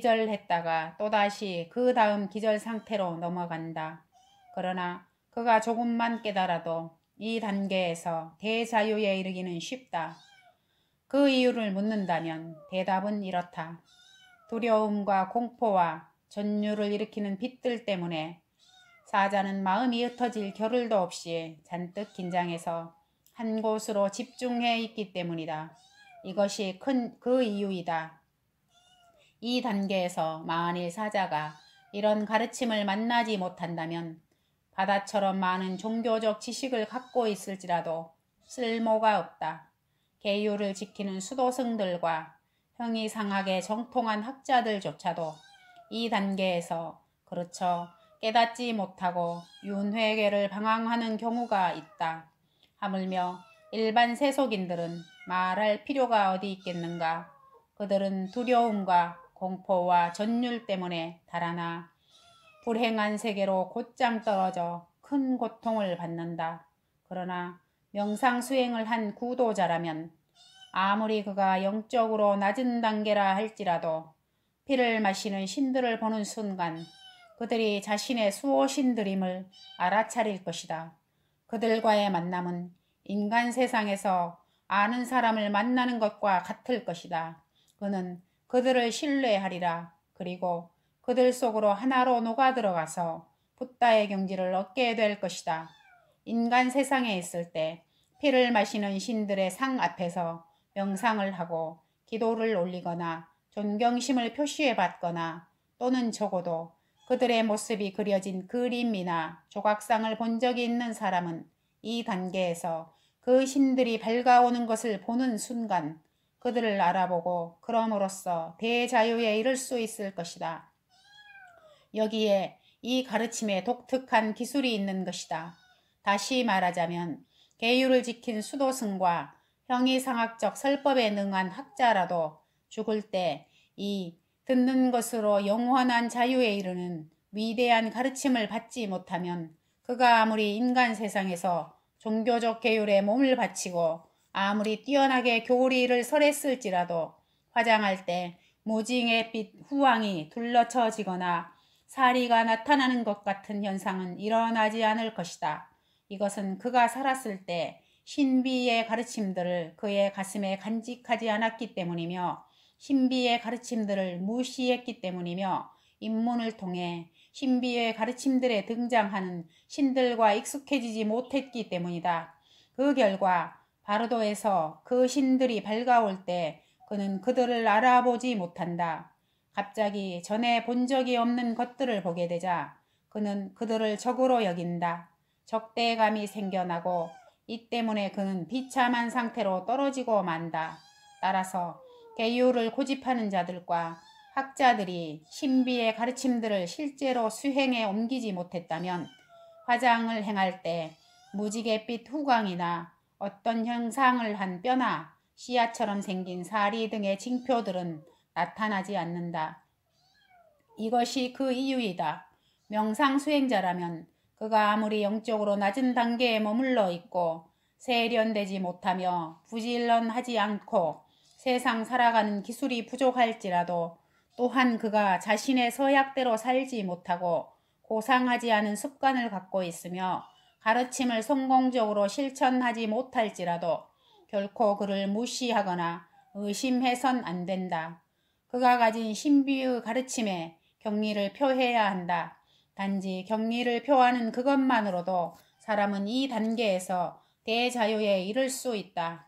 Speaker 1: 기절했다가 또다시 그 다음 기절 상태로 넘어간다. 그러나 그가 조금만 깨달아도 이 단계에서 대자유에 이르기는 쉽다. 그 이유를 묻는다면 대답은 이렇다. 두려움과 공포와 전율을 일으키는 빛들 때문에 사자는 마음이 흩어질 겨를도 없이 잔뜩 긴장해서 한 곳으로 집중해 있기 때문이다. 이것이 큰 그 이유이다. 이 단계에서 만일 사자가 이런 가르침을 만나지 못한다면 바다처럼 많은 종교적 지식을 갖고 있을지라도 쓸모가 없다. 계율을 지키는 수도승들과 형이 상하게 정통한 학자들조차도 이 단계에서 그렇죠. 깨닫지 못하고 윤회계를 방황하는 경우가 있다. 하물며 일반 세속인들은 말할 필요가 어디 있겠는가. 그들은 두려움과 공포와 전율 때문에 달아나 불행한 세계로 곧장 떨어져 큰 고통을 받는다. 그러나 명상 수행을 한 구도자라면 아무리 그가 영적으로 낮은 단계라 할지라도 피를 마시는 신들을 보는 순간 그들이 자신의 수호신들임을 알아차릴 것이다. 그들과의 만남은 인간 세상에서 아는 사람을 만나는 것과 같을 것이다. 그는 그들을 신뢰하리라. 그리고 그들 속으로 하나로 녹아 들어가서 붓다의 경지를 얻게 될 것이다. 인간 세상에 있을 때 피를 마시는 신들의 상 앞에서 명상을 하고 기도를 올리거나 존경심을 표시해 받거나 또는 적어도 그들의 모습이 그려진 그림이나 조각상을 본 적이 있는 사람은 이 단계에서 그 신들이 밝아오는 것을 보는 순간 그들을 알아보고 그럼으로써 대자유에 이를 수 있을 것이다. 여기에 이 가르침에 독특한 기술이 있는 것이다. 다시 말하자면 계율을 지킨 수도승과 형이상학적 설법에 능한 학자라도 죽을 때 이 듣는 것으로 영원한 자유에 이르는 위대한 가르침을 받지 못하면 그가 아무리 인간 세상에서 종교적 계율에 몸을 바치고 아무리 뛰어나게 교리를 설했을지라도 화장할 때 모징의 빛 후황이 둘러쳐지거나 사리가 나타나는 것 같은 현상은 일어나지 않을 것이다. 이것은 그가 살았을 때 신비의 가르침들을 그의 가슴에 간직하지 않았기 때문이며 신비의 가르침들을 무시했기 때문이며 입문을 통해 신비의 가르침들에 등장하는 신들과 익숙해지지 못했기 때문이다. 그 결과 바르도에서 그 신들이 밝아올 때 그는 그들을 알아보지 못한다. 갑자기 전에 본 적이 없는 것들을 보게 되자 그는 그들을 적으로 여긴다. 적대감이 생겨나고 이 때문에 그는 비참한 상태로 떨어지고 만다. 따라서 개요를 고집하는 자들과 학자들이 신비의 가르침들을 실제로 수행에 옮기지 못했다면 화장을 행할 때 무지갯빛 후광이나 어떤 현상을 한 뼈나 씨앗처럼 생긴 사리 등의 징표들은 나타나지 않는다. 이것이 그 이유이다. 명상 수행자라면 그가 아무리 영적으로 낮은 단계에 머물러 있고 세련되지 못하며 부지런하지 않고 세상 살아가는 기술이 부족할지라도 또한 그가 자신의 서약대로 살지 못하고 고상하지 않은 습관을 갖고 있으며 가르침을 성공적으로 실천하지 못할지라도 결코 그를 무시하거나 의심해선 안 된다. 그가 가진 신비의 가르침에 경리를 표해야 한다. 단지 경리를 표하는 그것만으로도 사람은 이 단계에서 대자유에 이를 수 있다.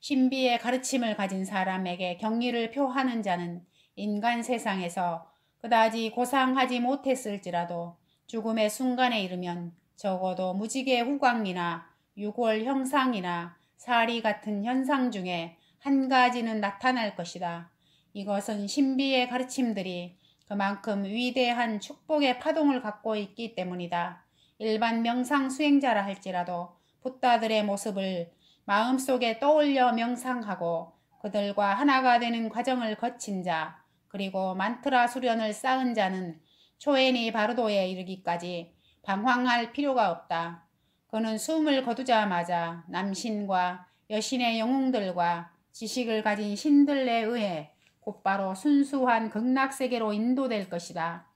Speaker 1: 신비의 가르침을 가진 사람에게 경리를 표하는 자는 인간 세상에서 그다지 고상하지 못했을지라도 죽음의 순간에 이르면 적어도 무지개 후광이나 유골 형상이나 사리 같은 현상 중에 한 가지는 나타날 것이다. 이것은 신비의 가르침들이 그만큼 위대한 축복의 파동을 갖고 있기 때문이다. 일반 명상 수행자라 할지라도 붓다들의 모습을 마음속에 떠올려 명상하고 그들과 하나가 되는 과정을 거친 자 그리고 만트라 수련을 쌓은 자는 초엔이 바르도에 이르기까지 방황할 필요가 없다. 그는 숨을 거두자마자 남신과 여신의 영웅들과 지식을 가진 신들에 의해 곧바로 순수한 극락세계로 인도될 것이다.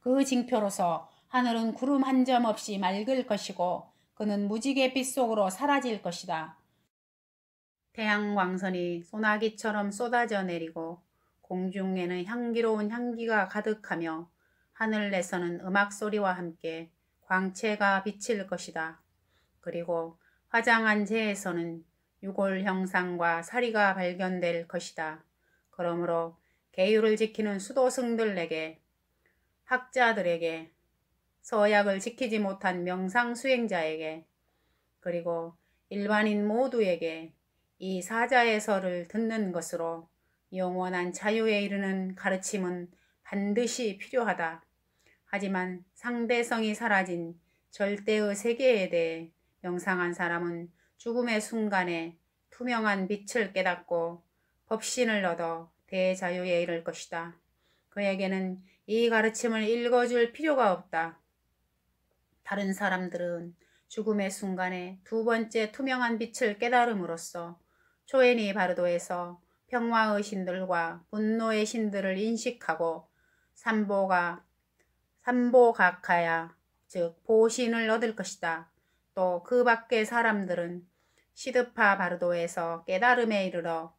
Speaker 1: 그 징표로서 하늘은 구름 한 점 없이 맑을 것이고 그는 무지개 빛 속으로 사라질 것이다. 태양광선이 소나기처럼 쏟아져 내리고 공중에는 향기로운 향기가 가득하며 하늘에서는 음악 소리와 함께 광채가 비칠 것이다. 그리고 화장한 재에서는 유골 형상과 사리가 발견될 것이다. 그러므로 계율을 지키는 수도승들에게 학자들에게 서약을 지키지 못한 명상 수행자에게 그리고 일반인 모두에게 이 사자의 설을 듣는 것으로 영원한 자유에 이르는 가르침은 반드시 필요하다. 하지만 상대성이 사라진 절대의 세계에 대해 명상한 사람은 죽음의 순간에 투명한 빛을 깨닫고 법신을 얻어 대자유에 이를 것이다. 그에게는 이 가르침을 읽어줄 필요가 없다. 다른 사람들은 죽음의 순간에 두 번째 투명한 빛을 깨달음으로써 초엔이 바르도에서 평화의 신들과 분노의 신들을 인식하고 삼보가 삼보각하야 즉 보신을 얻을 것이다. 또 그 밖의 사람들은 시드파 바르도에서 깨달음에 이르러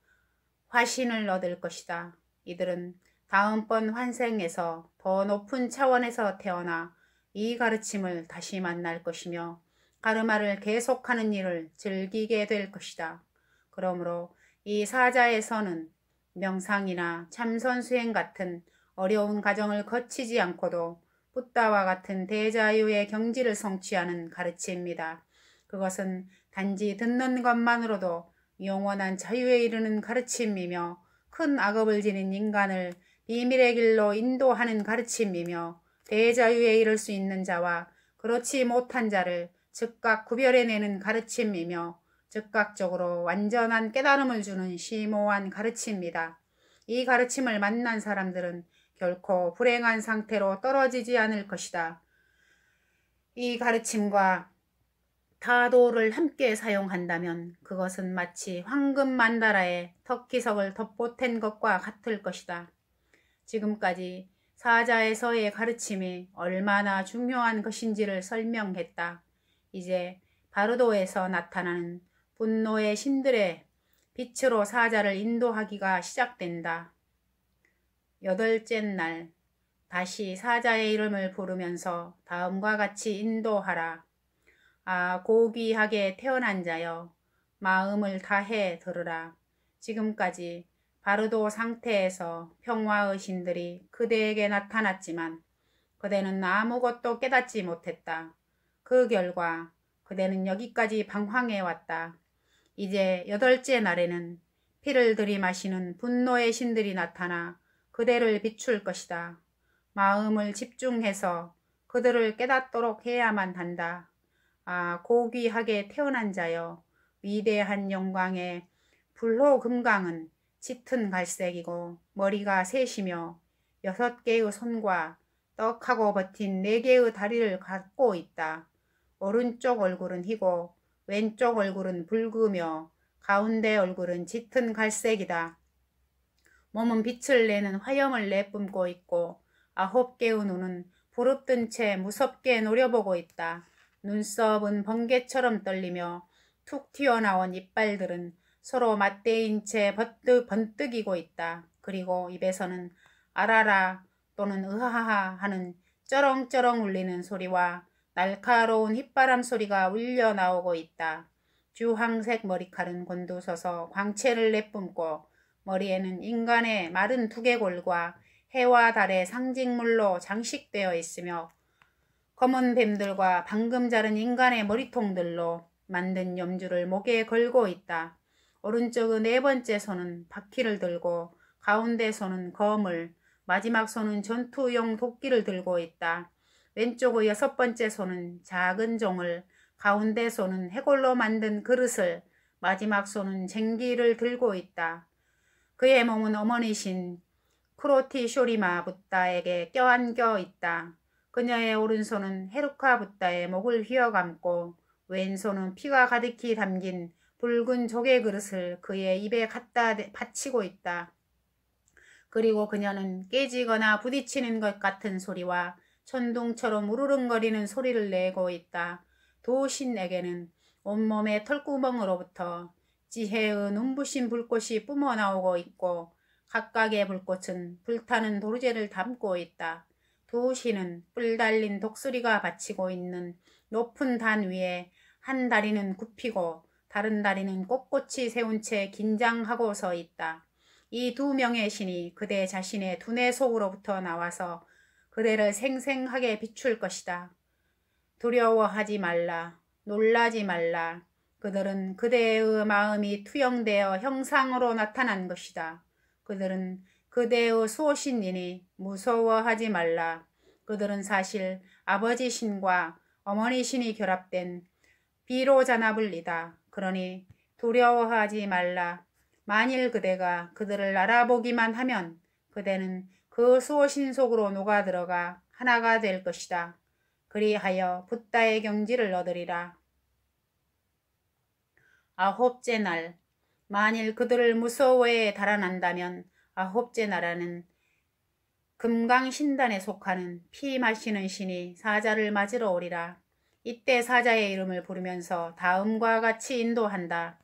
Speaker 1: 화신을 얻을 것이다. 이들은 다음번 환생에서 더 높은 차원에서 태어나 이 가르침을 다시 만날 것이며 가르마를 계속하는 일을 즐기게 될 것이다. 그러므로 이 사자에서는 명상이나 참선 수행 같은 어려운 과정을 거치지 않고도 부다와 같은 대자유의 경지를 성취하는 가르침입니다. 그것은 단지 듣는 것만으로도 영원한 자유에 이르는 가르침이며 큰 악업을 지닌 인간을 비밀의 길로 인도하는 가르침이며 대자유에 이를 수 있는 자와 그렇지 못한 자를 즉각 구별해내는 가르침이며 즉각적으로 완전한 깨달음을 주는 심오한 가르침입니다. 이 가르침을 만난 사람들은 결코 불행한 상태로 떨어지지 않을 것이다. 이 가르침과 타도를 함께 사용한다면 그것은 마치 황금 만다라의 터키석을 덧보탠 것과 같을 것이다. 지금까지 사자에서의 가르침이 얼마나 중요한 것인지를 설명했다. 이제 바르도에서 나타나는 분노의 신들의 빛으로 사자를 인도하기가 시작된다. 여덟째 날 다시 사자의 이름을 부르면서 다음과 같이 인도하라. 아 고귀하게 태어난 자여 마음을 다해 들으라. 지금까지 바르도 상태에서 평화의 신들이 그대에게 나타났지만 그대는 아무것도 깨닫지 못했다. 그 결과 그대는 여기까지 방황해 왔다. 이제 여덟째 날에는 피를 들이마시는 분노의 신들이 나타나 그대를 비출 것이다. 마음을 집중해서 그들을 깨닫도록 해야만 한다. 아 고귀하게 태어난 자여 위대한 영광의 불호금강은 짙은 갈색이고 머리가 셋이며 여섯 개의 손과 떡하고 버틴 네 개의 다리를 갖고 있다. 오른쪽 얼굴은 희고 왼쪽 얼굴은 붉으며 가운데 얼굴은 짙은 갈색이다. 몸은 빛을 내는 화염을 내뿜고 있고 아홉 개의 눈은 부릅뜬 채 무섭게 노려보고 있다. 눈썹은 번개처럼 떨리며 툭 튀어나온 이빨들은 서로 맞대인 채 번뜩, 번뜩이고 있다. 그리고 입에서는 아라라 또는 으하하 하는 쩌렁쩌렁 울리는 소리와 날카로운 휘파람 소리가 울려 나오고 있다. 주황색 머리칼은 곤두서서 광채를 내뿜고 머리에는 인간의 마른 두개골과 해와 달의 상징물로 장식되어 있으며 검은 뱀들과 방금 자른 인간의 머리통들로 만든 염주를 목에 걸고 있다. 오른쪽의 네 번째 손은 바퀴를 들고 가운데 손은 검을, 마지막 손은 전투용 도끼를 들고 있다. 왼쪽의 여섯 번째 손은 작은 종을, 가운데 손은 해골로 만든 그릇을, 마지막 손은 쟁기를 들고 있다. 그의 몸은 어머니신 크로티 쇼리마 붓다에게 껴안겨 있다. 그녀의 오른손은 헤루카 붓다의 목을 휘어감고 왼손은 피가 가득히 담긴 붉은 조개 그릇을 그의 입에 갖다 바치고 있다. 그리고 그녀는 깨지거나 부딪히는 것 같은 소리와 천둥처럼 우르릉거리는 소리를 내고 있다. 도신에게는 온몸의 털구멍으로부터 지혜의 눈부신 불꽃이 뿜어나오고 있고 각각의 불꽃은 불타는 도르제를 담고 있다. 두 시는 뿔 달린 독수리가 바치고 있는 높은 단 위에 한 다리는 굽히고 다른 다리는 꼿꼿이 세운 채 긴장하고 서 있다. 이 두 명의 신이 그대 자신의 두뇌 속으로부터 나와서 그대를 생생하게 비출 것이다. 두려워하지 말라. 놀라지 말라. 그들은 그대의 마음이 투영되어 형상으로 나타난 것이다. 그들은 그대의 수호신이니 무서워하지 말라. 그들은 사실 아버지 신과 어머니 신이 결합된 비로자나불리다. 그러니 두려워하지 말라. 만일 그대가 그들을 알아보기만 하면 그대는 그 수호신 속으로 녹아들어가 하나가 될 것이다. 그리하여 붓다의 경지를 얻으리라. 아홉째 날 만일 그들을 무서워해 달아난다면 아홉째 날에는 금강신단에 속하는 피 마시는 신이 사자를 맞으러 오리라. 이때 사자의 이름을 부르면서 다음과 같이 인도한다.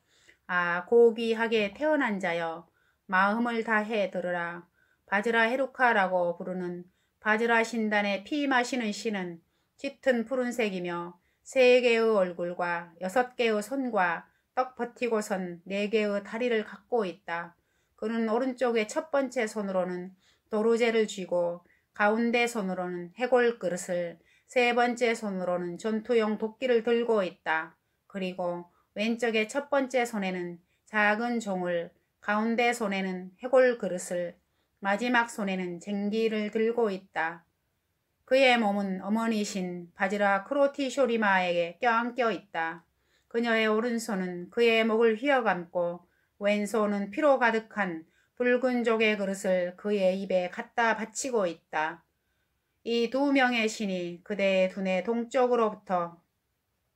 Speaker 1: 아 고귀하게 태어난 자여 마음을 다해 들으라. 바즈라 헤루카라고 부르는 바즈라 신단의 피 마시는 신은 짙은 푸른색이며 세 개의 얼굴과 여섯 개의 손과 떡 버티고선 네 개의 다리를 갖고 있다. 그는 오른쪽의 첫 번째 손으로는 도로제를 쥐고 가운데 손으로는 해골 그릇을 세 번째 손으로는 전투용 도끼를 들고 있다. 그리고 왼쪽의 첫 번째 손에는 작은 종을 가운데 손에는 해골 그릇을 마지막 손에는 쟁기를 들고 있다. 그의 몸은 어머니신 바지라 크로티쇼리마에게 껴안겨 있다. 그녀의 오른손은 그의 목을 휘어감고 왼손은 피로 가득한 붉은 조개 그릇을 그의 입에 갖다 바치고 있다. 이 두 명의 신이 그대의 두뇌 동쪽으로부터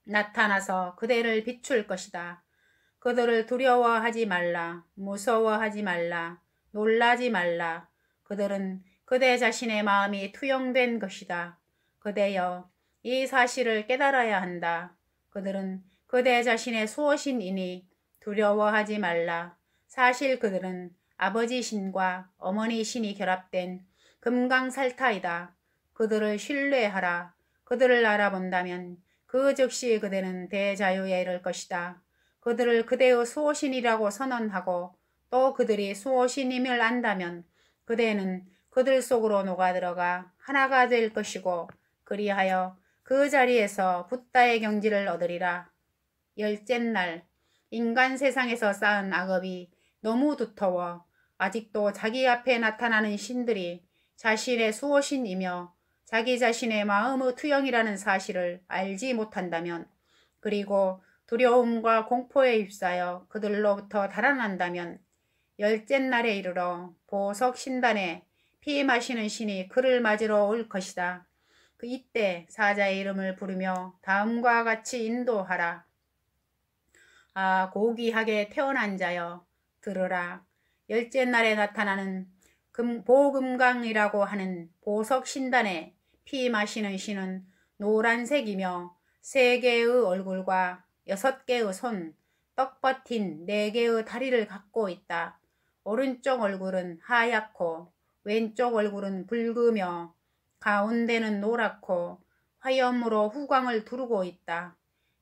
Speaker 1: 나타나서 그대를 비출 것이다. 그들을 두려워하지 말라. 무서워하지 말라. 놀라지 말라. 그들은 그대 자신의 마음이 투영된 것이다. 그대여, 이 사실을 깨달아야 한다. 그들은 그대 자신의 수호신이니 두려워하지 말라. 사실 그들은 아버지 신과 어머니 신이 결합된 금강살타이다. 그들을 신뢰하라. 그들을 알아본다면 그 즉시 그대는 대자유에 이를 것이다. 그들을 그대의 수호신이라고 선언하고 또 그들이 수호신임을 안다면 그대는 그들 속으로 녹아들어가 하나가 될 것이고 그리하여 그 자리에서 붓다의 경지를 얻으리라. 열째 날 인간 세상에서 쌓은 악업이 너무 두터워 아직도 자기 앞에 나타나는 신들이 자신의 수호신이며 자기 자신의 마음의 투영이라는 사실을 알지 못한다면 그리고 두려움과 공포에 휩싸여 그들로부터 달아난다면 열째 날에 이르러 보석 신단에 피 마시는 신이 그를 맞으러 올 것이다. 그 이때 사자의 이름을 부르며 다음과 같이 인도하라. 아, 고귀하게 태어난 자여 들으라 열째 날에 나타나는 금, 보금강이라고 하는 보석 신단에 피 마시는 신은 노란색이며 세 개의 얼굴과 여섯 개의 손, 떡버틴 네 개의 다리를 갖고 있다. 오른쪽 얼굴은 하얗고 왼쪽 얼굴은 붉으며 가운데는 노랗고 화염으로 후광을 두르고 있다.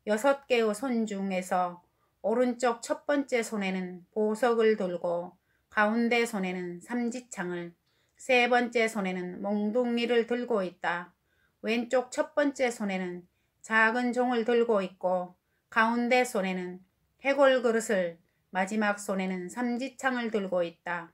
Speaker 1: 여섯 개의 손 중에서 오른쪽 첫 번째 손에는 보석을 들고 가운데 손에는 삼지창을 세 번째 손에는 몽둥이를 들고 있다. 왼쪽 첫 번째 손에는 작은 종을 들고 있고 가운데 손에는 해골 그릇을 마지막 손에는 삼지창을 들고 있다.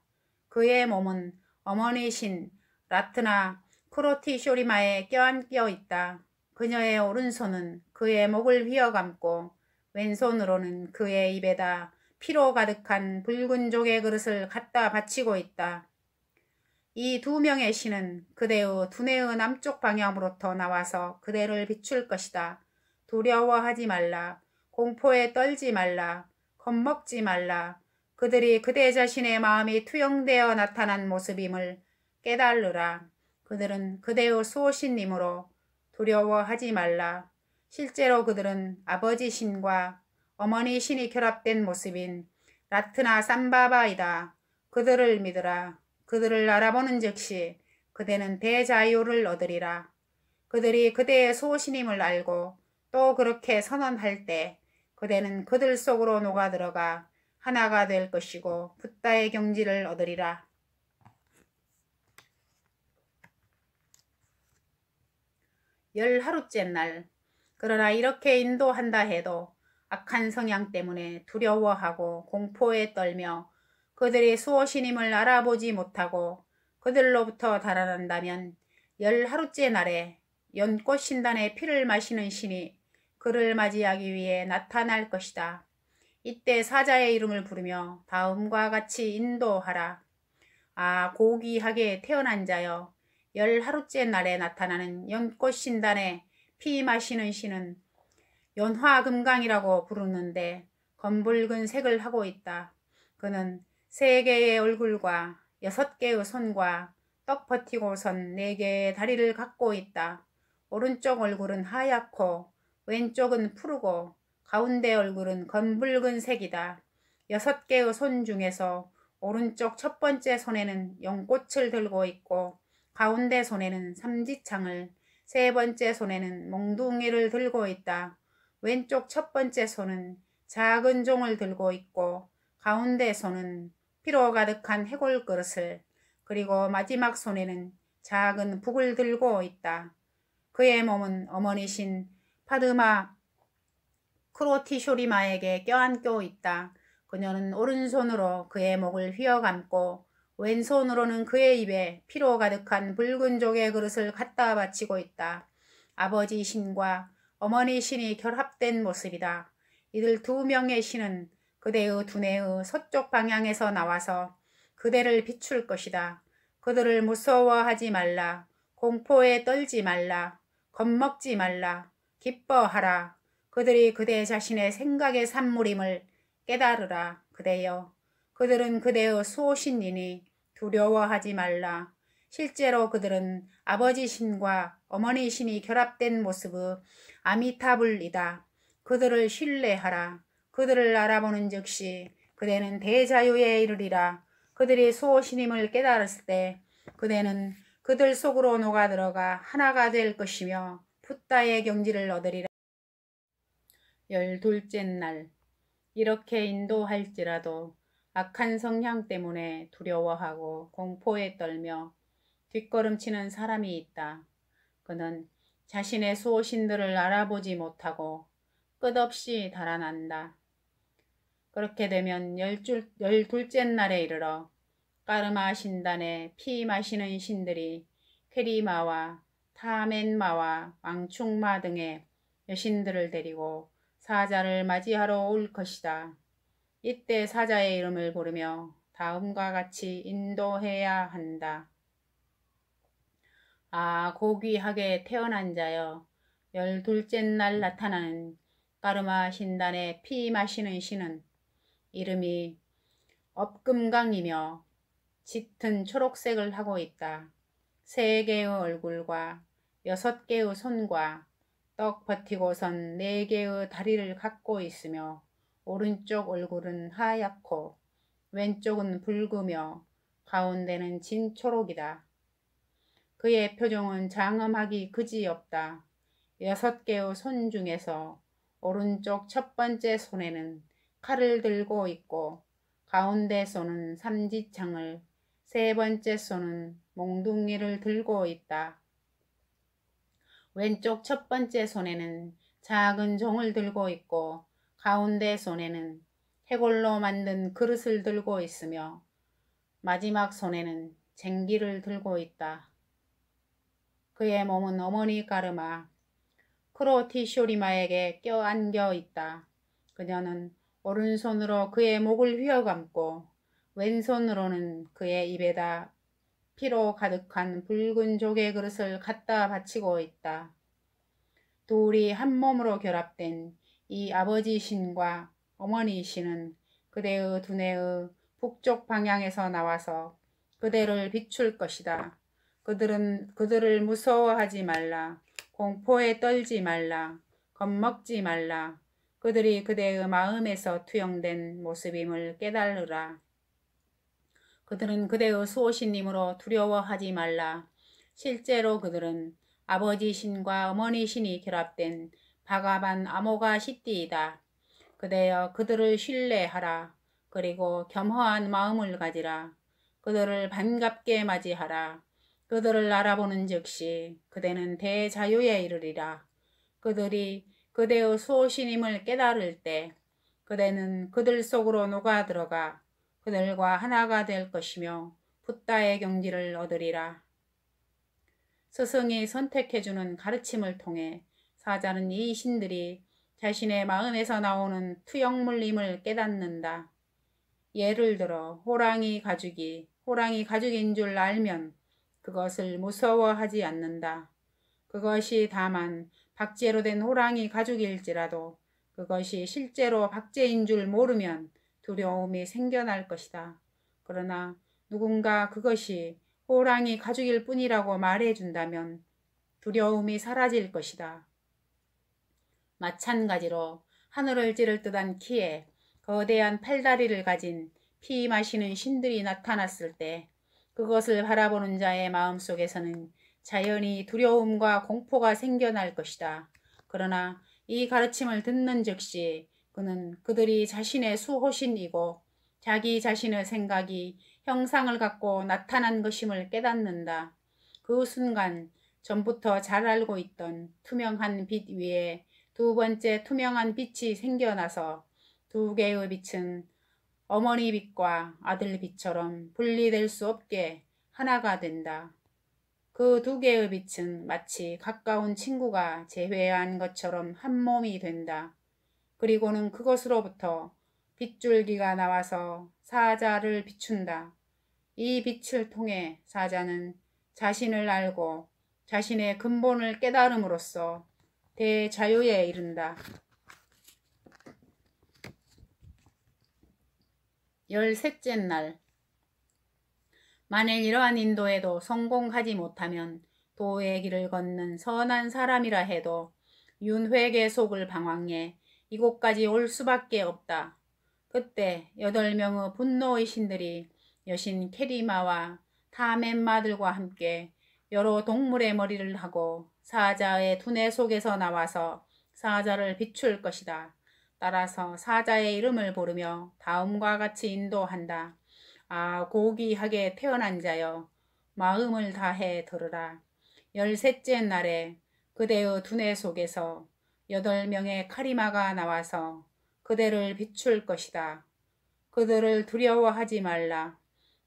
Speaker 1: 그의 몸은 어머니신 라트나 크로티 쇼리마에 껴안겨 있다. 그녀의 오른손은 그의 목을 휘어감고 왼손으로는 그의 입에다 피로 가득한 붉은 조개 그릇을 갖다 바치고 있다. 이 두 명의 신은 그대의 두뇌의 남쪽 방향으로부터 나와서 그대를 비출 것이다. 두려워하지 말라. 공포에 떨지 말라. 겁먹지 말라. 그들이 그대 자신의 마음이 투영되어 나타난 모습임을 깨달으라. 그들은 그대의 수호신님으로 두려워하지 말라. 실제로 그들은 아버지 신과 어머니 신이 결합된 모습인 라트나 삼바바이다. 그들을 믿으라. 그들을 알아보는 즉시 그대는 대자유를 얻으리라. 그들이 그대의 소신임을 알고 또 그렇게 선언할 때 그대는 그들 속으로 녹아들어가 하나가 될 것이고 붓다의 경지를 얻으리라. 열 하루째 날 그러나 이렇게 인도한다 해도 악한 성향 때문에 두려워하고 공포에 떨며 그들이 수호신임을 알아보지 못하고 그들로부터 달아난다면 열 하루째 날에 연꽃 신단의 피를 마시는 신이 그를 맞이하기 위해 나타날 것이다. 이때 사자의 이름을 부르며 다음과 같이 인도하라. 아 고귀하게 태어난 자여 열 하루째 날에 나타나는 연꽃 신단의 피 마시는 신은 연화금강이라고 부르는데 검붉은 색을 하고 있다. 그는 세 개의 얼굴과 여섯 개의 손과 떡 버티고선 네 개의 다리를 갖고 있다. 오른쪽 얼굴은 하얗고 왼쪽은 푸르고 가운데 얼굴은 검붉은 색이다. 여섯 개의 손 중에서 오른쪽 첫 번째 손에는 연꽃을 들고 있고 가운데 손에는 삼지창을 세 번째 손에는 몽둥이를 들고 있다. 왼쪽 첫 번째 손은 작은 종을 들고 있고 가운데 손은 피로 가득한 해골 그릇을 그리고 마지막 손에는 작은 북을 들고 있다. 그의 몸은 어머니신 파드마 크로티쇼리마에게 껴안고 있다. 그녀는 오른손으로 그의 목을 휘어감고 왼손으로는 그의 입에 피로 가득한 붉은 종의 그릇을 갖다 바치고 있다. 아버지 신과 어머니 신이 결합된 모습이다. 이들 두 명의 신은 그대의 두뇌의 서쪽 방향에서 나와서 그대를 비출 것이다. 그들을 무서워하지 말라. 공포에 떨지 말라. 겁먹지 말라. 기뻐하라. 그들이 그대 자신의 생각의 산물임을 깨달으라. 그대여 그들은 그대의 수호신이니 두려워하지 말라. 실제로 그들은 아버지 신과 어머니 신이 결합된 모습의 아미타불이다. 그들을 신뢰하라. 그들을 알아보는 즉시 그대는 대자유에 이르리라. 그들이 수호신임을 깨달았을 때 그대는 그들 속으로 녹아들어가 하나가 될 것이며 푸따의 경지를 얻으리라. 열둘째 날 이렇게 인도할지라도 악한 성향 때문에 두려워하고 공포에 떨며 뒷걸음치는 사람이 있다. 그는 자신의 수호신들을 알아보지 못하고 끝없이 달아난다. 그렇게 되면 열줄, 열둘째 날에 이르러 까르마 신단에피 마시는 신들이 퀘리마와 타멘마와 왕충마 등의 여신들을 데리고 사자를 맞이하러 올 것이다. 이때 사자의 이름을 부르며 다음과 같이 인도해야 한다. 아 고귀하게 태어난 자여 열둘째 날 나타나는 까르마 신단의 피 마시는 신은 이름이 업금강이며 짙은 초록색을 하고 있다. 세 개의 얼굴과 여섯 개의 손과 떡 버티고선 네 개의 다리를 갖고 있으며 오른쪽 얼굴은 하얗고 왼쪽은 붉으며 가운데는 진초록이다. 그의 표정은 장엄하기 그지없다. 여섯 개의 손 중에서 오른쪽 첫 번째 손에는 칼을 들고 있고 가운데 손은 삼지창을 세 번째 손은 몽둥이를 들고 있다. 왼쪽 첫 번째 손에는 작은 종을 들고 있고 가운데 손에는 해골로 만든 그릇을 들고 있으며 마지막 손에는 쟁기를 들고 있다. 그의 몸은 어머니 가르마 크로티쇼리마에게 껴안겨 있다. 그녀는 오른손으로 그의 목을 휘어감고 왼손으로는 그의 입에다 피로 가득한 붉은 조개 그릇을 갖다 바치고 있다. 둘이 한 몸으로 결합된 이 아버지 신과 어머니 신은 그대의 두뇌의 북쪽 방향에서 나와서 그대를 비출 것이다. 그들은 그들을 무서워하지 말라. 공포에 떨지 말라. 겁먹지 말라. 그들이 그대의 마음에서 투영된 모습임을 깨달으라. 그들은 그대의 수호신님으로 두려워하지 말라. 실제로 그들은 아버지 신과 어머니 신이 결합된 바가반 암호가 시띠이다. 그대여 그들을 신뢰하라. 그리고 겸허한 마음을 가지라. 그들을 반갑게 맞이하라. 그들을 알아보는 즉시 그대는 대자유에 이르리라. 그들이 그대의 수호신임을 깨달을 때 그대는 그들 속으로 녹아 들어가 그들과 하나가 될 것이며 붓다의 경지를 얻으리라. 스승이 선택해주는 가르침을 통해 사자는 이 신들이 자신의 마음에서 나오는 투영물림을 깨닫는다. 예를 들어 호랑이 가죽이 호랑이 가죽인 줄 알면 그것을 무서워하지 않는다. 그것이 다만 박제로 된 호랑이 가죽일지라도 그것이 실제로 박제인 줄 모르면 두려움이 생겨날 것이다. 그러나 누군가 그것이 호랑이 가죽일 뿐이라고 말해준다면 두려움이 사라질 것이다. 마찬가지로 하늘을 찌를 듯한 키에 거대한 팔다리를 가진 피 마시는 신들이 나타났을 때 그것을 바라보는 자의 마음속에서는 자연히 두려움과 공포가 생겨날 것이다. 그러나 이 가르침을 듣는 즉시 그는 그들이 자신의 수호신이고 자기 자신의 생각이 형상을 갖고 나타난 것임을 깨닫는다. 그 순간 전부터 잘 알고 있던 투명한 빛 위에 두 번째 투명한 빛이 생겨나서 두 개의 빛은 어머니 빛과 아들 빛처럼 분리될 수 없게 하나가 된다. 그 두 개의 빛은 마치 가까운 친구가 제외한 것처럼 한 몸이 된다. 그리고는 그것으로부터 빛줄기가 나와서 사자를 비춘다. 이 빛을 통해 사자는 자신을 알고 자신의 근본을 깨달음으로써 대자유에 이른다. 열셋째날 만일 이러한 인도에도 성공하지 못하면 도의 길을 걷는 선한 사람이라 해도 윤회계 속을 방황해 이곳까지 올 수밖에 없다. 그때 여덟 명의 분노의 신들이 여신 캐리마와 타멘마들과 함께 여러 동물의 머리를 하고 사자의 두뇌 속에서 나와서 사자를 비출 것이다. 따라서 사자의 이름을 부르며 다음과 같이 인도한다. 아 고귀하게 태어난 자여 마음을 다해 들으라. 열셋째 날에 그대의 두뇌 속에서 여덟 명의 카리마가 나와서 그대를 비출 것이다. 그들을 두려워하지 말라.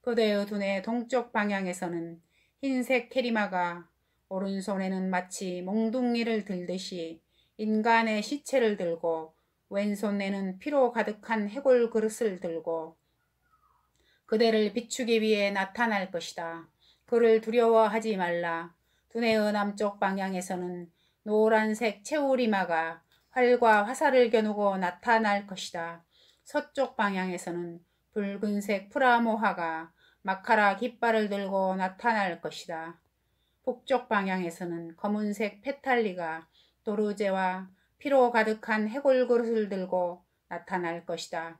Speaker 1: 그대의 두뇌 동쪽 방향에서는 흰색 캐리마가 오른손에는 마치 몽둥이를 들듯이 인간의 시체를 들고 왼손에는 피로 가득한 해골 그릇을 들고 그대를 비추기 위해 나타날 것이다. 그를 두려워하지 말라. 두뇌의 남쪽 방향에서는 노란색 채우리마가 활과 화살을 겨누고 나타날 것이다. 서쪽 방향에서는 붉은색 프라모하가 마카라 깃발을 들고 나타날 것이다. 북쪽 방향에서는 검은색 페탈리가 도르제와 피로 가득한 해골 그릇을 들고 나타날 것이다.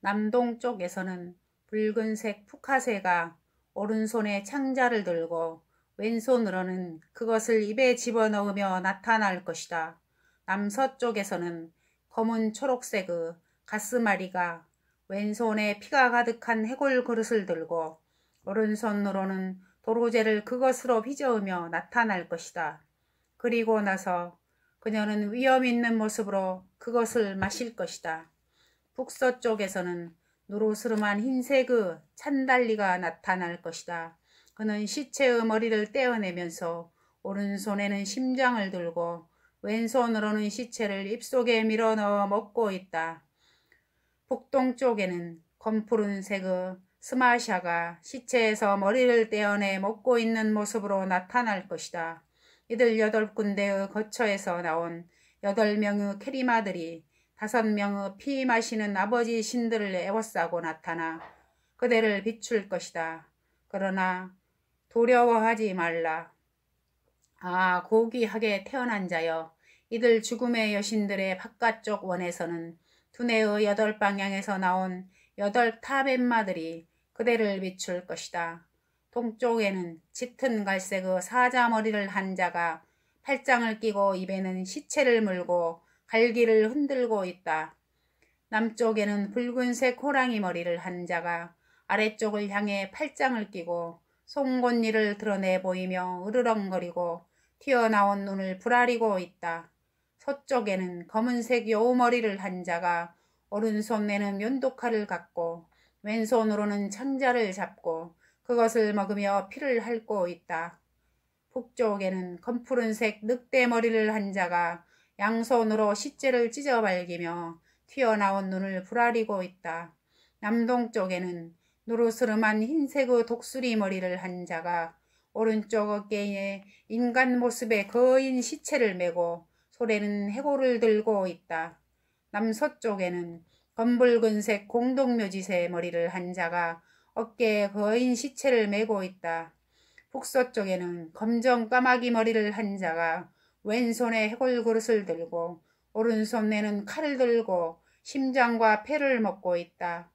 Speaker 1: 남동쪽에서는 붉은색 푸카세가 오른손에 창자를 들고 왼손으로는 그것을 입에 집어넣으며 나타날 것이다. 남서쪽에서는 검은 초록색의 그 가스마리가 왼손에 피가 가득한 해골 그릇을 들고 오른손으로는 도로제를 그것으로 휘저으며 나타날 것이다. 그리고 나서 그녀는 위험 있는 모습으로 그것을 마실 것이다. 북서쪽에서는 노로스름한 흰색의 그 찬달리가 나타날 것이다. 그는 시체의 머리를 떼어내면서 오른손에는 심장을 들고 왼손으로는 시체를 입속에 밀어 넣어 먹고 있다. 북동쪽에는 검푸른색의 스마샤가 시체에서 머리를 떼어내 먹고 있는 모습으로 나타날 것이다. 이들 여덟 군데의 거처에서 나온 여덟 명의 캐리마들이 다섯 명의 피 마시는 아버지 신들을 애워싸고 나타나 그대를 비출 것이다. 그러나 두려워하지 말라. 아 고귀하게 태어난 자여 이들 죽음의 여신들의 바깥쪽 원에서는 두뇌의 여덟 방향에서 나온 여덟 탑엠마들이 그대를 비출 것이다. 동쪽에는 짙은 갈색의 사자머리를 한 자가 팔짱을 끼고 입에는 시체를 물고 갈기를 흔들고 있다. 남쪽에는 붉은색 호랑이 머리를 한 자가 아래쪽을 향해 팔짱을 끼고 송곳니를 드러내 보이며 으르렁거리고 튀어나온 눈을 부라리고 있다. 서쪽에는 검은색 여우머리를 한 자가 오른손에는 면도칼을 갖고 왼손으로는 창자를 잡고 그것을 먹으며 피를 핥고 있다. 북쪽에는 검푸른색 늑대머리를 한 자가 양손으로 시체를 찢어 발기며 튀어나온 눈을 부라리고 있다. 남동쪽에는 노르스름한 흰색의 독수리 머리를 한 자가 오른쪽 어깨에 인간 모습의 거인 시체를 메고 소래는 해골을 들고 있다. 남서쪽에는 검붉은색 공동묘지새 머리를 한 자가 어깨에 거인 시체를 메고 있다. 북서쪽에는 검정 까마귀 머리를 한 자가 왼손에 해골 그릇을 들고 오른손에는 칼을 들고 심장과 폐를 먹고 있다.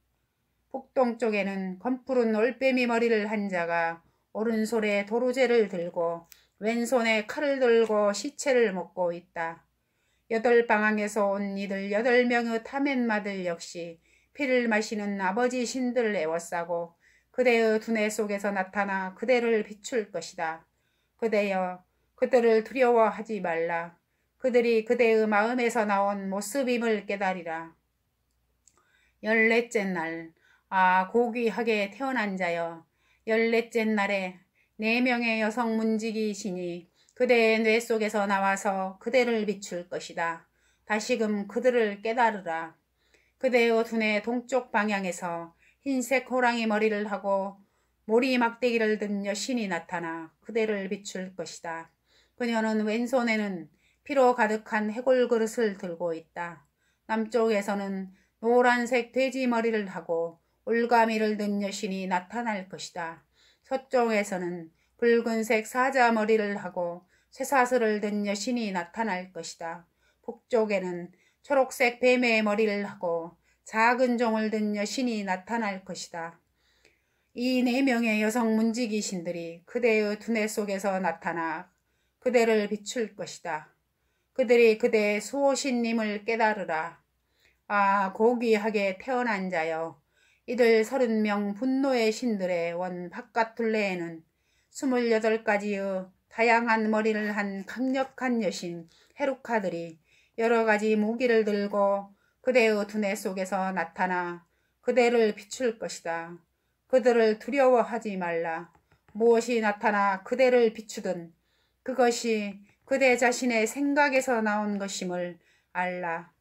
Speaker 1: 북동쪽에는 검푸른 올빼미 머리를 한 자가 오른손에 도로제를 들고 왼손에 칼을 들고 시체를 먹고 있다. 여덟 방향에서 온 이들 여덟 명의 타멘마들 역시 피를 마시는 아버지 신들 애워싸고 그대의 두뇌 속에서 나타나 그대를 비출 것이다. 그대여 그들을 두려워하지 말라. 그들이 그대의 마음에서 나온 모습임을 깨달이라. 열넷째 날, 아 고귀하게 태어난 자여, 열넷째 날에 네 명의 여성 문지기이시니 그대의 뇌 속에서 나와서 그대를 비출 것이다. 다시금 그들을 깨달으라. 그대의 두뇌 동쪽 방향에서 흰색 호랑이 머리를 하고 모리 막대기를 든 여신이 나타나 그대를 비출 것이다. 그녀는 왼손에는 피로 가득한 해골 그릇을 들고 있다. 남쪽에서는 노란색 돼지 머리를 하고 올가미를 든 여신이 나타날 것이다. 서쪽에서는 붉은색 사자 머리를 하고 쇠사슬을 든 여신이 나타날 것이다. 북쪽에는 초록색 뱀의 머리를 하고 작은 종을 든 여신이 나타날 것이다. 이 네 명의 여성 문지기신들이 그대의 두뇌 속에서 나타나 그대를 비출 것이다. 그들이 그대의 수호신님을 깨달으라. 아 고귀하게 태어난 자여 이들 서른 명 분노의 신들의 원 바깥 둘레에는 스물여덟 가지의 다양한 머리를 한 강력한 여신 헤루카들이 여러 가지 무기를 들고 그대의 두뇌 속에서 나타나 그대를 비출 것이다. 그들을 두려워하지 말라. 무엇이 나타나 그대를 비추든 그것이 그대 자신의 생각에서 나온 것임을 알라.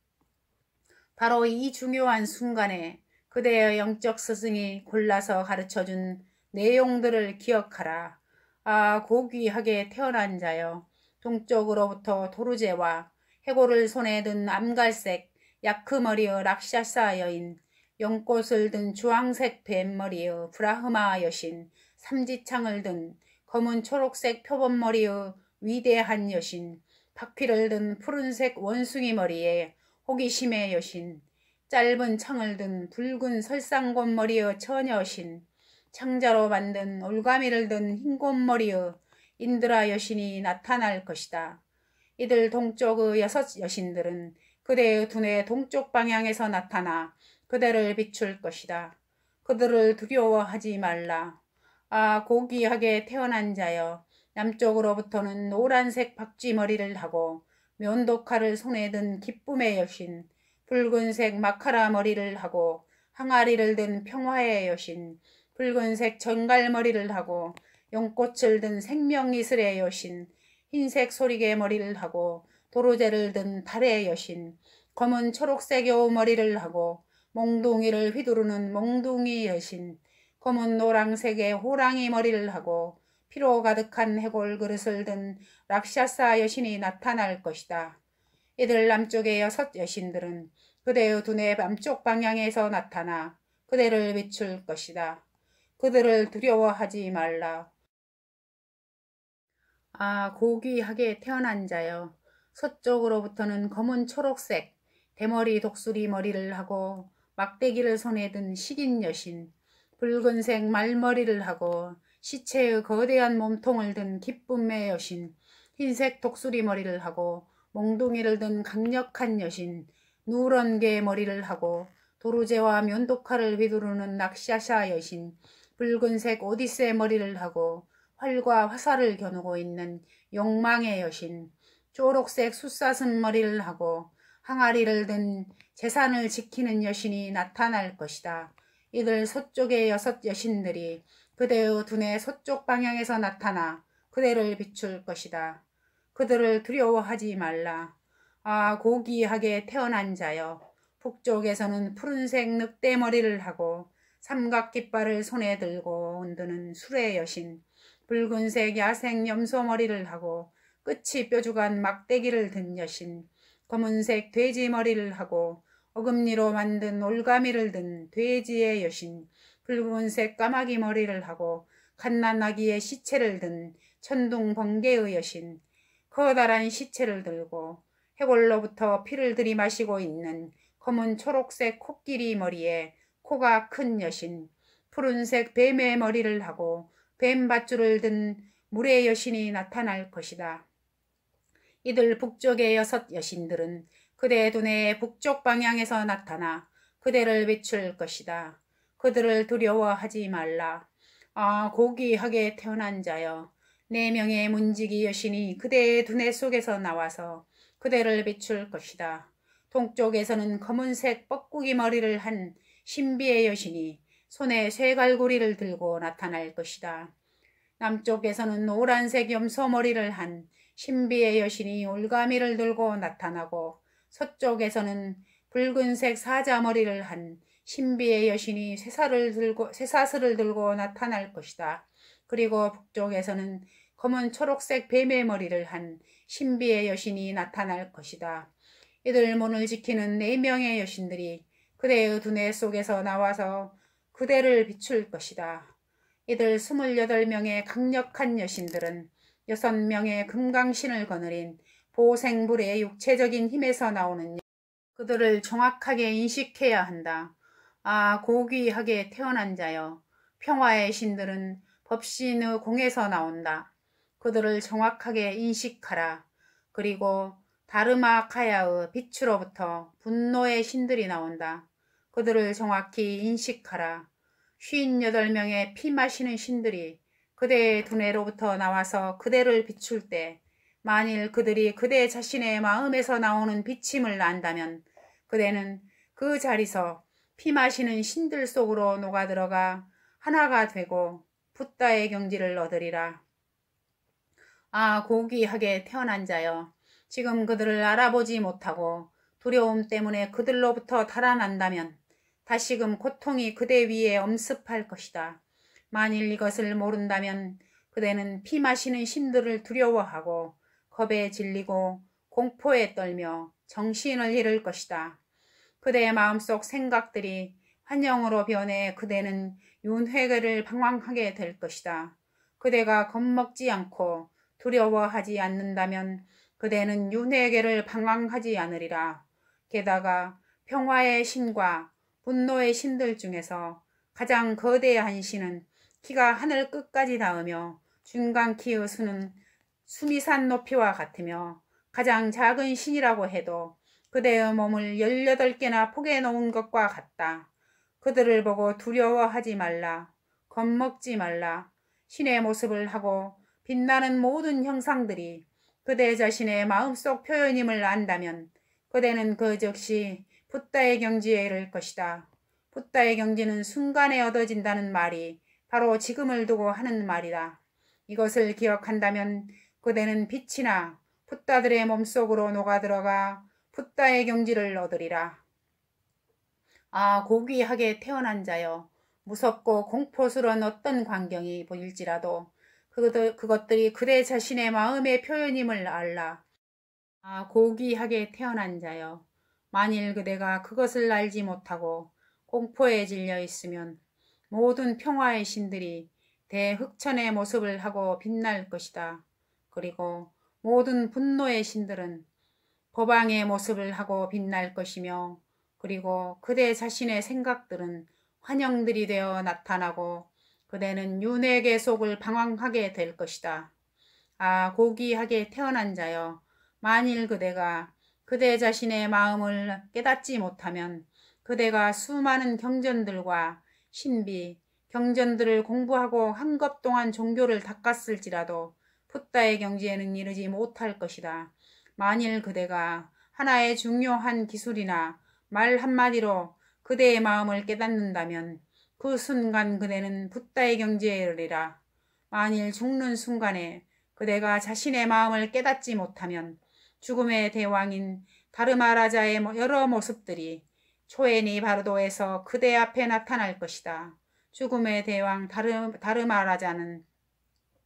Speaker 1: 바로 이 중요한 순간에 그대의 영적 스승이 골라서 가르쳐준 내용들을 기억하라. 아 고귀하게 태어난 자여 동쪽으로부터 도르제와 해골을 손에 든 암갈색 야크머리의 락샤사 여인 연꽃을 든 주황색 뱀머리의 브라흐마 여신 삼지창을 든 검은 초록색 표범머리의 위대한 여신 바퀴를 든 푸른색 원숭이 머리의 호기심의 여신 짧은 창을 든 붉은 설상곰머리의 처녀신 창자로 만든 올가미를 든흰곰머리의 인드라 여신이 나타날 것이다. 이들 동쪽의 여섯 여신들은 그대의 두뇌 동쪽 방향에서 나타나 그대를 비출 것이다. 그들을 두려워하지 말라. 아 고귀하게 태어난 자여 남쪽으로부터는 노란색 박쥐머리를 하고 면도칼을 손에 든 기쁨의 여신 붉은색 마카라 머리를 하고 항아리를 든 평화의 여신, 붉은색 전갈머리를 하고 연꽃을 든 생명이슬의 여신, 흰색 소리개 머리를 하고 도로제를 든 달의 여신, 검은 초록색 여우 머리를 하고 몽둥이를 휘두르는 몽둥이 여신, 검은 노랑색의 호랑이 머리를 하고 피로 가득한 해골 그릇을 든 락샤사 여신이 나타날 것이다. 이들 남쪽에 여섯 여신들은 그대의 두뇌 밤쪽 방향에서 나타나 그대를 비출 것이다. 그들을 두려워하지 말라. 아 고귀하게 태어난 자여 서쪽으로부터는 검은 초록색 대머리 독수리 머리를 하고 막대기를 손에 든 식인 여신 붉은색 말머리를 하고 시체의 거대한 몸통을 든 기쁨의 여신 흰색 독수리 머리를 하고 몽둥이를 든 강력한 여신 누런 개의 머리를 하고 도로제와 면도칼을 휘두르는 낙샤샤 여신 붉은색 오디세 의 머리를 하고 활과 화살을 겨누고 있는 욕망의 여신 초록색 숫사슴 머리를 하고 항아리를 든 재산을 지키는 여신이 나타날 것이다. 이들 서쪽의 여섯 여신들이 그대의 두뇌 서쪽 방향에서 나타나 그대를 비출 것이다. 그들을 두려워하지 말라. 아 고귀하게 태어난 자여 북쪽에서는 푸른색 늑대머리를 하고 삼각깃발을 손에 들고 온드는 술의 여신 붉은색 야생 염소머리를 하고 끝이 뾰족한 막대기를 든 여신 검은색 돼지머리를 하고 어금니로 만든 올가미를 든 돼지의 여신 붉은색 까마귀 머리를 하고 갓난 아기의 시체를 든 천둥 번개의 여신 커다란 시체를 들고 해골로부터 피를 들이마시고 있는 검은 초록색 코끼리 머리에 코가 큰 여신, 푸른색 뱀의 머리를 하고 뱀 밧줄을 든 물의 여신이 나타날 것이다. 이들 북쪽의 여섯 여신들은 그대의 두뇌의 북쪽 방향에서 나타나 그대를 비출 것이다. 그들을 두려워하지 말라. 아 고귀하게 태어난 자여 네 명의 문지기 여신이 그대의 두뇌 속에서 나와서 그대를 비출 것이다. 동쪽에서는 검은색 뻐꾸기 머리를 한 신비의 여신이 손에 쇠갈고리를 들고 나타날 것이다. 남쪽에서는 노란색 염소머리를 한 신비의 여신이 올가미를 들고 나타나고 서쪽에서는 붉은색 사자머리를 한 신비의 여신이 쇠사를 들고, 쇠사슬을 들고 나타날 것이다. 그리고 북쪽에서는 검은 초록색 뱀의 머리를 한 신비의 여신이 나타날 것이다. 이들 문을 지키는 네 명의 여신들이 그대의 두뇌 속에서 나와서 그대를 비출 것이다. 이들 28명의 강력한 여신들은 6명의 금강신을 거느린 보생불의 육체적인 힘에서 나오는 그들을 정확하게 인식해야 한다. 아 고귀하게 태어난 자여 평화의 신들은 법신의 공에서 나온다. 그들을 정확하게 인식하라. 그리고 다르마카야의 빛으로부터 분노의 신들이 나온다. 그들을 정확히 인식하라. 58명의 피 마시는 신들이 그대의 두뇌로부터 나와서 그대를 비출 때 만일 그들이 그대 자신의 마음에서 나오는 비침을 난다면 그대는 그 자리서 피 마시는 신들 속으로 녹아들어가 하나가 되고 붓다의 경지를 얻으리라. 아 고귀하게 태어난 자여 지금 그들을 알아보지 못하고 두려움 때문에 그들로부터 달아난다면 다시금 고통이 그대 위에 엄습할 것이다. 만일 이것을 모른다면 그대는 피 마시는 신들을 두려워하고 겁에 질리고 공포에 떨며 정신을 잃을 것이다. 그대의 마음속 생각들이 환영으로 변해 그대는 윤회를 방황하게 될 것이다. 그대가 겁먹지 않고 두려워하지 않는다면 그대는 윤회계를 방황하지 않으리라. 게다가 평화의 신과 분노의 신들 중에서 가장 거대한 신은 키가 하늘 끝까지 닿으며 중간 키의 수는 수미산 높이와 같으며 가장 작은 신이라고 해도 그대의 몸을 18개나 포개 놓은 것과 같다. 그들을 보고 두려워하지 말라. 겁먹지 말라. 신의 모습을 하고 빛나는 모든 형상들이 그대 자신의 마음속 표현임을 안다면 그대는 그 즉시 붓다의 경지에 이를 것이다. 붓다의 경지는 순간에 얻어진다는 말이 바로 지금을 두고 하는 말이다. 이것을 기억한다면 그대는 빛이나 붓다들의 몸속으로 녹아들어가 붓다의 경지를 얻으리라. 아 고귀하게 태어난 자여 무섭고 공포스러운 어떤 광경이 보일지라도 그것들, 그것들이 그대 자신의 마음의 표현임을 알라. 아, 고귀하게 태어난 자여. 만일 그대가 그것을 알지 못하고 공포에 질려 있으면 모든 평화의 신들이 대흑천의 모습을 하고 빛날 것이다. 그리고 모든 분노의 신들은 법왕의 모습을 하고 빛날 것이며 그리고 그대 자신의 생각들은 환영들이 되어 나타나고 그대는 윤회계 속을 방황하게 될 것이다. 아 고귀하게 태어난 자여 만일 그대가 그대 자신의 마음을 깨닫지 못하면 그대가 수많은 경전들과 신비, 경전들을 공부하고 한 것 동안 종교를 닦았을지라도 풋다의 경지에는 이르지 못할 것이다. 만일 그대가 하나의 중요한 기술이나 말 한마디로 그대의 마음을 깨닫는다면 그 순간 그대는 붓다의 경지에 이르리라. 만일 죽는 순간에 그대가 자신의 마음을 깨닫지 못하면 죽음의 대왕인 다르마라자의 여러 모습들이 초엔이 바르도에서 그대 앞에 나타날 것이다. 죽음의 대왕 다르, 다르마라자는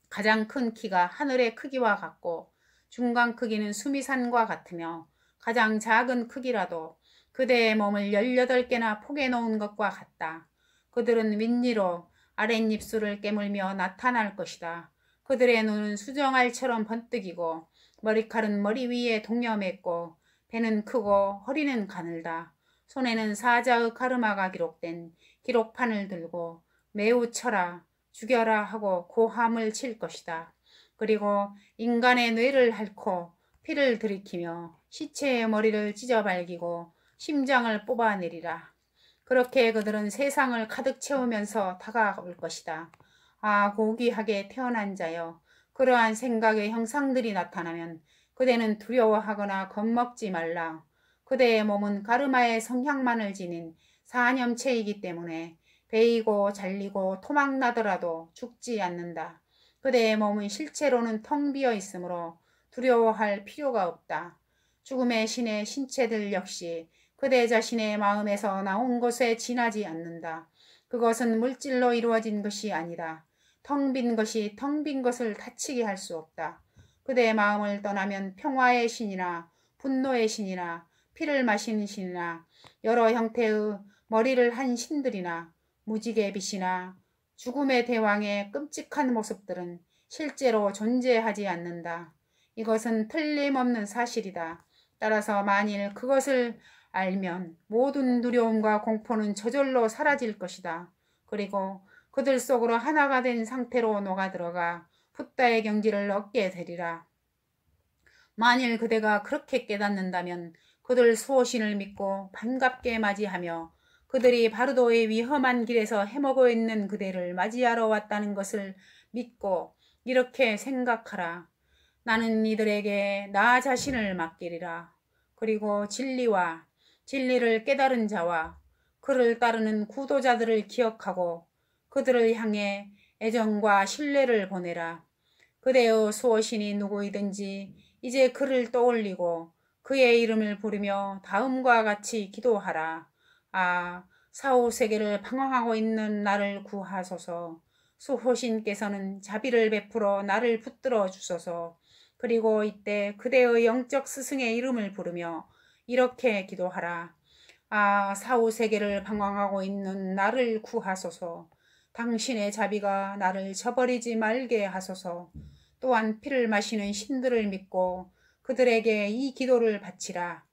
Speaker 1: 가장 큰 키가 하늘의 크기와 같고 중간 크기는 수미산과 같으며 가장 작은 크기라도 그대의 몸을 18개나 포개 놓은 것과 같다. 그들은 윗니로 아랫입술을 깨물며 나타날 것이다. 그들의 눈은 수정알처럼 번뜩이고 머리칼은 머리 위에 동여맸고 배는 크고 허리는 가늘다. 손에는 사자의 카르마가 기록된 기록판을 들고 매우 쳐라 죽여라 하고 고함을 칠 것이다. 그리고 인간의 뇌를 핥고 피를 들이키며 시체의 머리를 찢어 발기고 심장을 뽑아내리라. 그렇게 그들은 세상을 가득 채우면서 다가올 것이다. 아 고귀하게 태어난 자여 그러한 생각의 형상들이 나타나면 그대는 두려워하거나 겁먹지 말라. 그대의 몸은 가르마의 성향만을 지닌 사념체이기 때문에 베이고 잘리고 토막나더라도 죽지 않는다. 그대의 몸은 실체로는 텅 비어 있으므로 두려워할 필요가 없다. 죽음의 신의 신체들 역시 그대 자신의 마음에서 나온 것에 지나지 않는다. 그것은 물질로 이루어진 것이 아니다텅 빈 것이 텅 빈 것을 다치게 할 수 없다. 그대의 마음을 떠나면 평화의 신이나 분노의 신이나 피를 마시는 신이나 여러 형태의 머리를 한 신들이나 무지개 빛이나 죽음의 대왕의 끔찍한 모습들은 실제로 존재하지 않는다. 이것은 틀림없는 사실이다. 따라서 만일 그것을 알면 모든 두려움과 공포는 저절로 사라질 것이다. 그리고 그들 속으로 하나가 된 상태로 녹아 들어가 풋다의 경지를 얻게 되리라. 만일 그대가 그렇게 깨닫는다면 그들 수호신을 믿고 반갑게 맞이하며 그들이 바르도의 위험한 길에서 해먹어 있는 그대를 맞이하러 왔다는 것을 믿고 이렇게 생각하라. 나는 이들에게 나 자신을 맡기리라. 그리고 진리와 진리를 깨달은 자와 그를 따르는 구도자들을 기억하고 그들을 향해 애정과 신뢰를 보내라. 그대의 수호신이 누구이든지 이제 그를 떠올리고 그의 이름을 부르며 다음과 같이 기도하라. 아, 사후 세계를 방황하고 있는 나를 구하소서. 수호신께서는 자비를 베풀어 나를 붙들어 주소서. 그리고 이때 그대의 영적 스승의 이름을 부르며 이렇게 기도하라. 아 사후세계를 방황하고 있는 나를 구하소서. 당신의 자비가 나를 저버리지 말게 하소서. 또한 피를 마시는 신들을 믿고 그들에게 이 기도를 바치라.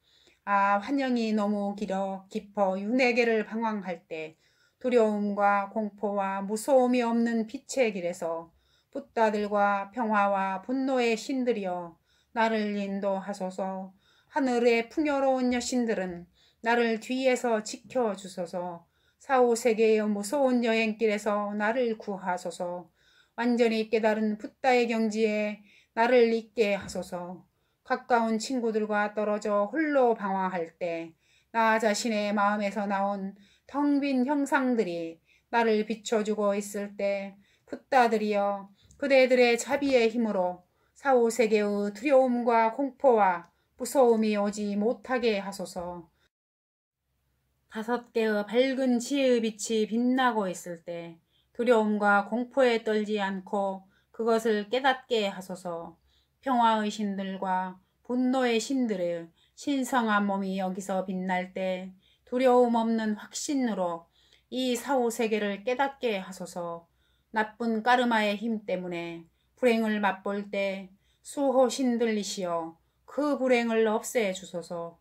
Speaker 1: 아 환영이 너무 길어 깊어 윤회계를 방황할 때 두려움과 공포와 무서움이 없는 빛의 길에서 붓다들과 평화와 분노의 신들이여 나를 인도하소서 하늘의 풍요로운 여신들은 나를 뒤에서 지켜주소서 사후세계의 무서운 여행길에서 나를 구하소서 완전히 깨달은 붓다의 경지에 나를 있게 하소서 가까운 친구들과 떨어져 홀로 방황할 때 나 자신의 마음에서 나온 텅 빈 형상들이 나를 비춰주고 있을 때 붓다들이여 그대들의 자비의 힘으로 사후세계의 두려움과 공포와 무서움이 오지 못하게 하소서. 다섯 개의 밝은 지혜의 빛이 빛나고 있을 때 두려움과 공포에 떨지 않고 그것을 깨닫게 하소서. 평화의 신들과 분노의 신들의 신성한 몸이 여기서 빛날 때 두려움 없는 확신으로 이 사후 세계를 깨닫게 하소서. 나쁜 까르마의 힘 때문에 불행을 맛볼 때수호신들리시오 그 불행을 없애 주소서.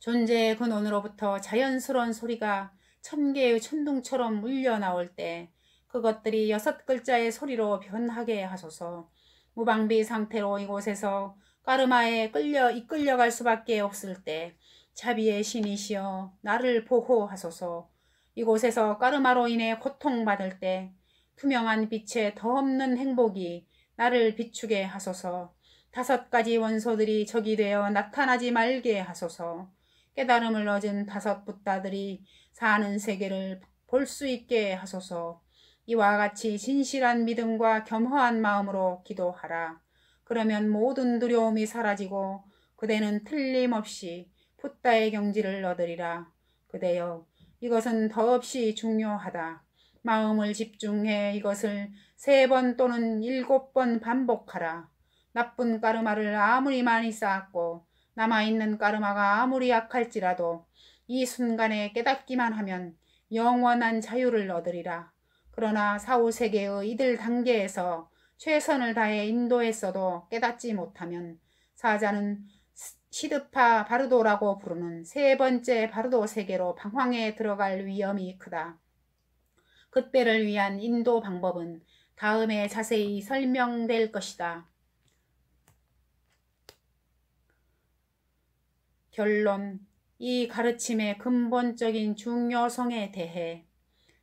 Speaker 1: 존재의 근원으로부터 자연스러운 소리가 천 개의 천둥처럼 울려 나올 때 그것들이 여섯 글자의 소리로 변하게 하소서. 무방비 상태로 이곳에서 까르마에 끌려 이끌려갈 수밖에 없을 때 자비의 신이시여 나를 보호하소서. 이곳에서 까르마로 인해 고통받을 때 투명한 빛에 더 없는 행복이 나를 비추게 하소서. 다섯 가지 원소들이 적이 되어 나타나지 말게 하소서 깨달음을 얻은 다섯 붓다들이 사는 세계를 볼 수 있게 하소서 이와 같이 진실한 믿음과 겸허한 마음으로 기도하라. 그러면 모든 두려움이 사라지고 그대는 틀림없이 붓다의 경지를 얻으리라. 그대여 이것은 더없이 중요하다. 마음을 집중해 이것을 세 번 또는 일곱 번 반복하라. 나쁜 까르마를 아무리 많이 쌓았고 남아있는 까르마가 아무리 약할지라도 이 순간에 깨닫기만 하면 영원한 자유를 얻으리라. 그러나 사후세계의 이들 단계에서 최선을 다해 인도했어도 깨닫지 못하면 사자는 시드파 바르도라고 부르는 세 번째 바르도 세계로 방황에 들어갈 위험이 크다. 그때를 위한 인도 방법은 다음에 자세히 설명될 것이다. 결론 이 가르침의 근본적인 중요성에 대해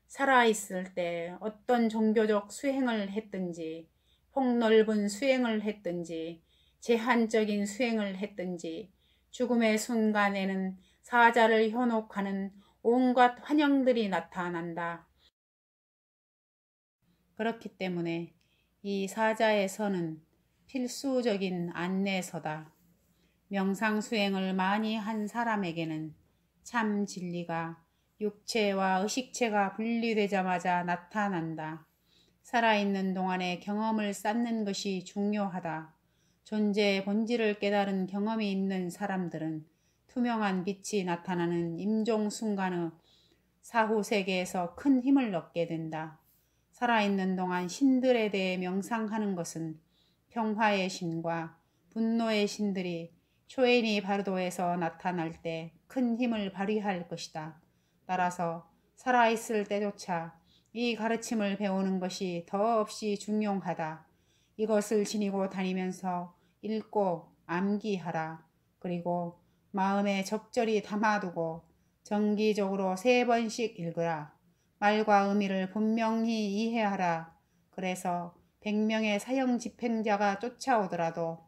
Speaker 1: 살아있을 때 어떤 종교적 수행을 했든지 폭넓은 수행을 했든지 제한적인 수행을 했든지 죽음의 순간에는 사자를 현혹하는 온갖 환영들이 나타난다. 그렇기 때문에 이사자에서는 필수적인 안내서다. 명상 수행을 많이 한 사람에게는 참 진리가 육체와 의식체가 분리되자마자 나타난다. 살아있는 동안에 경험을 쌓는 것이 중요하다. 존재의 본질을 깨달은 경험이 있는 사람들은 투명한 빛이 나타나는 임종 순간의 사후 세계에서 큰 힘을 얻게 된다. 살아있는 동안 신들에 대해 명상하는 것은 평화의 신과 분노의 신들이 초인이 바르도에서 나타날 때 큰 힘을 발휘할 것이다. 따라서 살아있을 때조차 이 가르침을 배우는 것이 더없이 중요하다. 이것을 지니고 다니면서 읽고 암기하라. 그리고 마음에 적절히 담아두고 정기적으로 세 번씩 읽으라. 말과 의미를 분명히 이해하라. 그래서 100명의 사형 집행자가 쫓아오더라도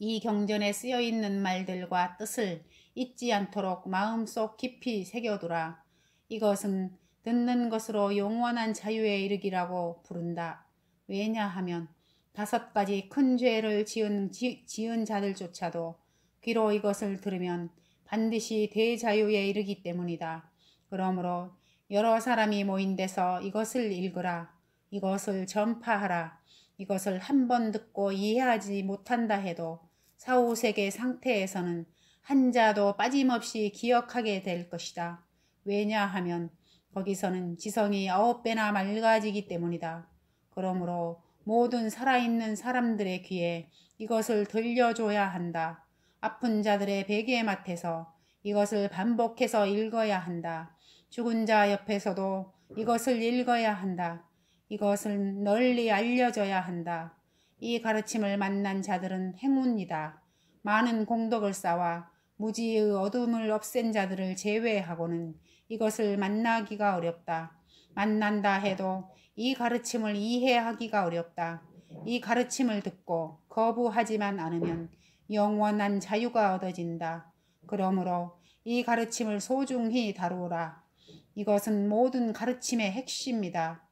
Speaker 1: 이 경전에 쓰여 있는 말들과 뜻을 잊지 않도록 마음속 깊이 새겨두라. 이것은 듣는 것으로 영원한 자유에 이르기라고 부른다. 왜냐하면 다섯 가지 큰 죄를 지은, 지, 지은 자들조차도 귀로 이것을 들으면 반드시 대자유에 이르기 때문이다. 그러므로 여러 사람이 모인 데서 이것을 읽으라. 이것을 전파하라. 이것을 한 번 듣고 이해하지 못한다 해도 사후세계 상태에서는 한자도 빠짐없이 기억하게 될 것이다. 왜냐하면 거기서는 지성이 아홉 배나 맑아지기 때문이다. 그러므로 모든 살아있는 사람들의 귀에 이것을 들려줘야 한다. 아픈 자들의 베개 에 맡에서 이것을 반복해서 읽어야 한다. 죽은 자 옆에서도 이것을 읽어야 한다. 이것을 널리 알려줘야 한다. 이 가르침을 만난 자들은 행운이다. 많은 공덕을 쌓아 무지의 어둠을 없앤 자들을 제외하고는 이것을 만나기가 어렵다. 만난다 해도 이 가르침을 이해하기가 어렵다. 이 가르침을 듣고 거부하지만 않으면 영원한 자유가 얻어진다. 그러므로 이 가르침을 소중히 다루라. 어 이것은 모든 가르침의 핵심이다.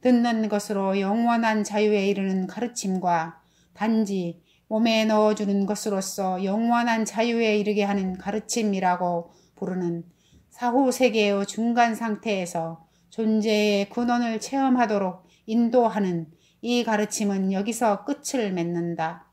Speaker 1: 듣는 것으로 영원한 자유에 이르는 가르침과 단지 몸에 넣어주는 것으로서 영원한 자유에 이르게 하는 가르침이라고 부르는 사후세계의 중간 상태에서 존재의 근원을 체험하도록 인도하는 이 가르침은 여기서 끝을 맺는다.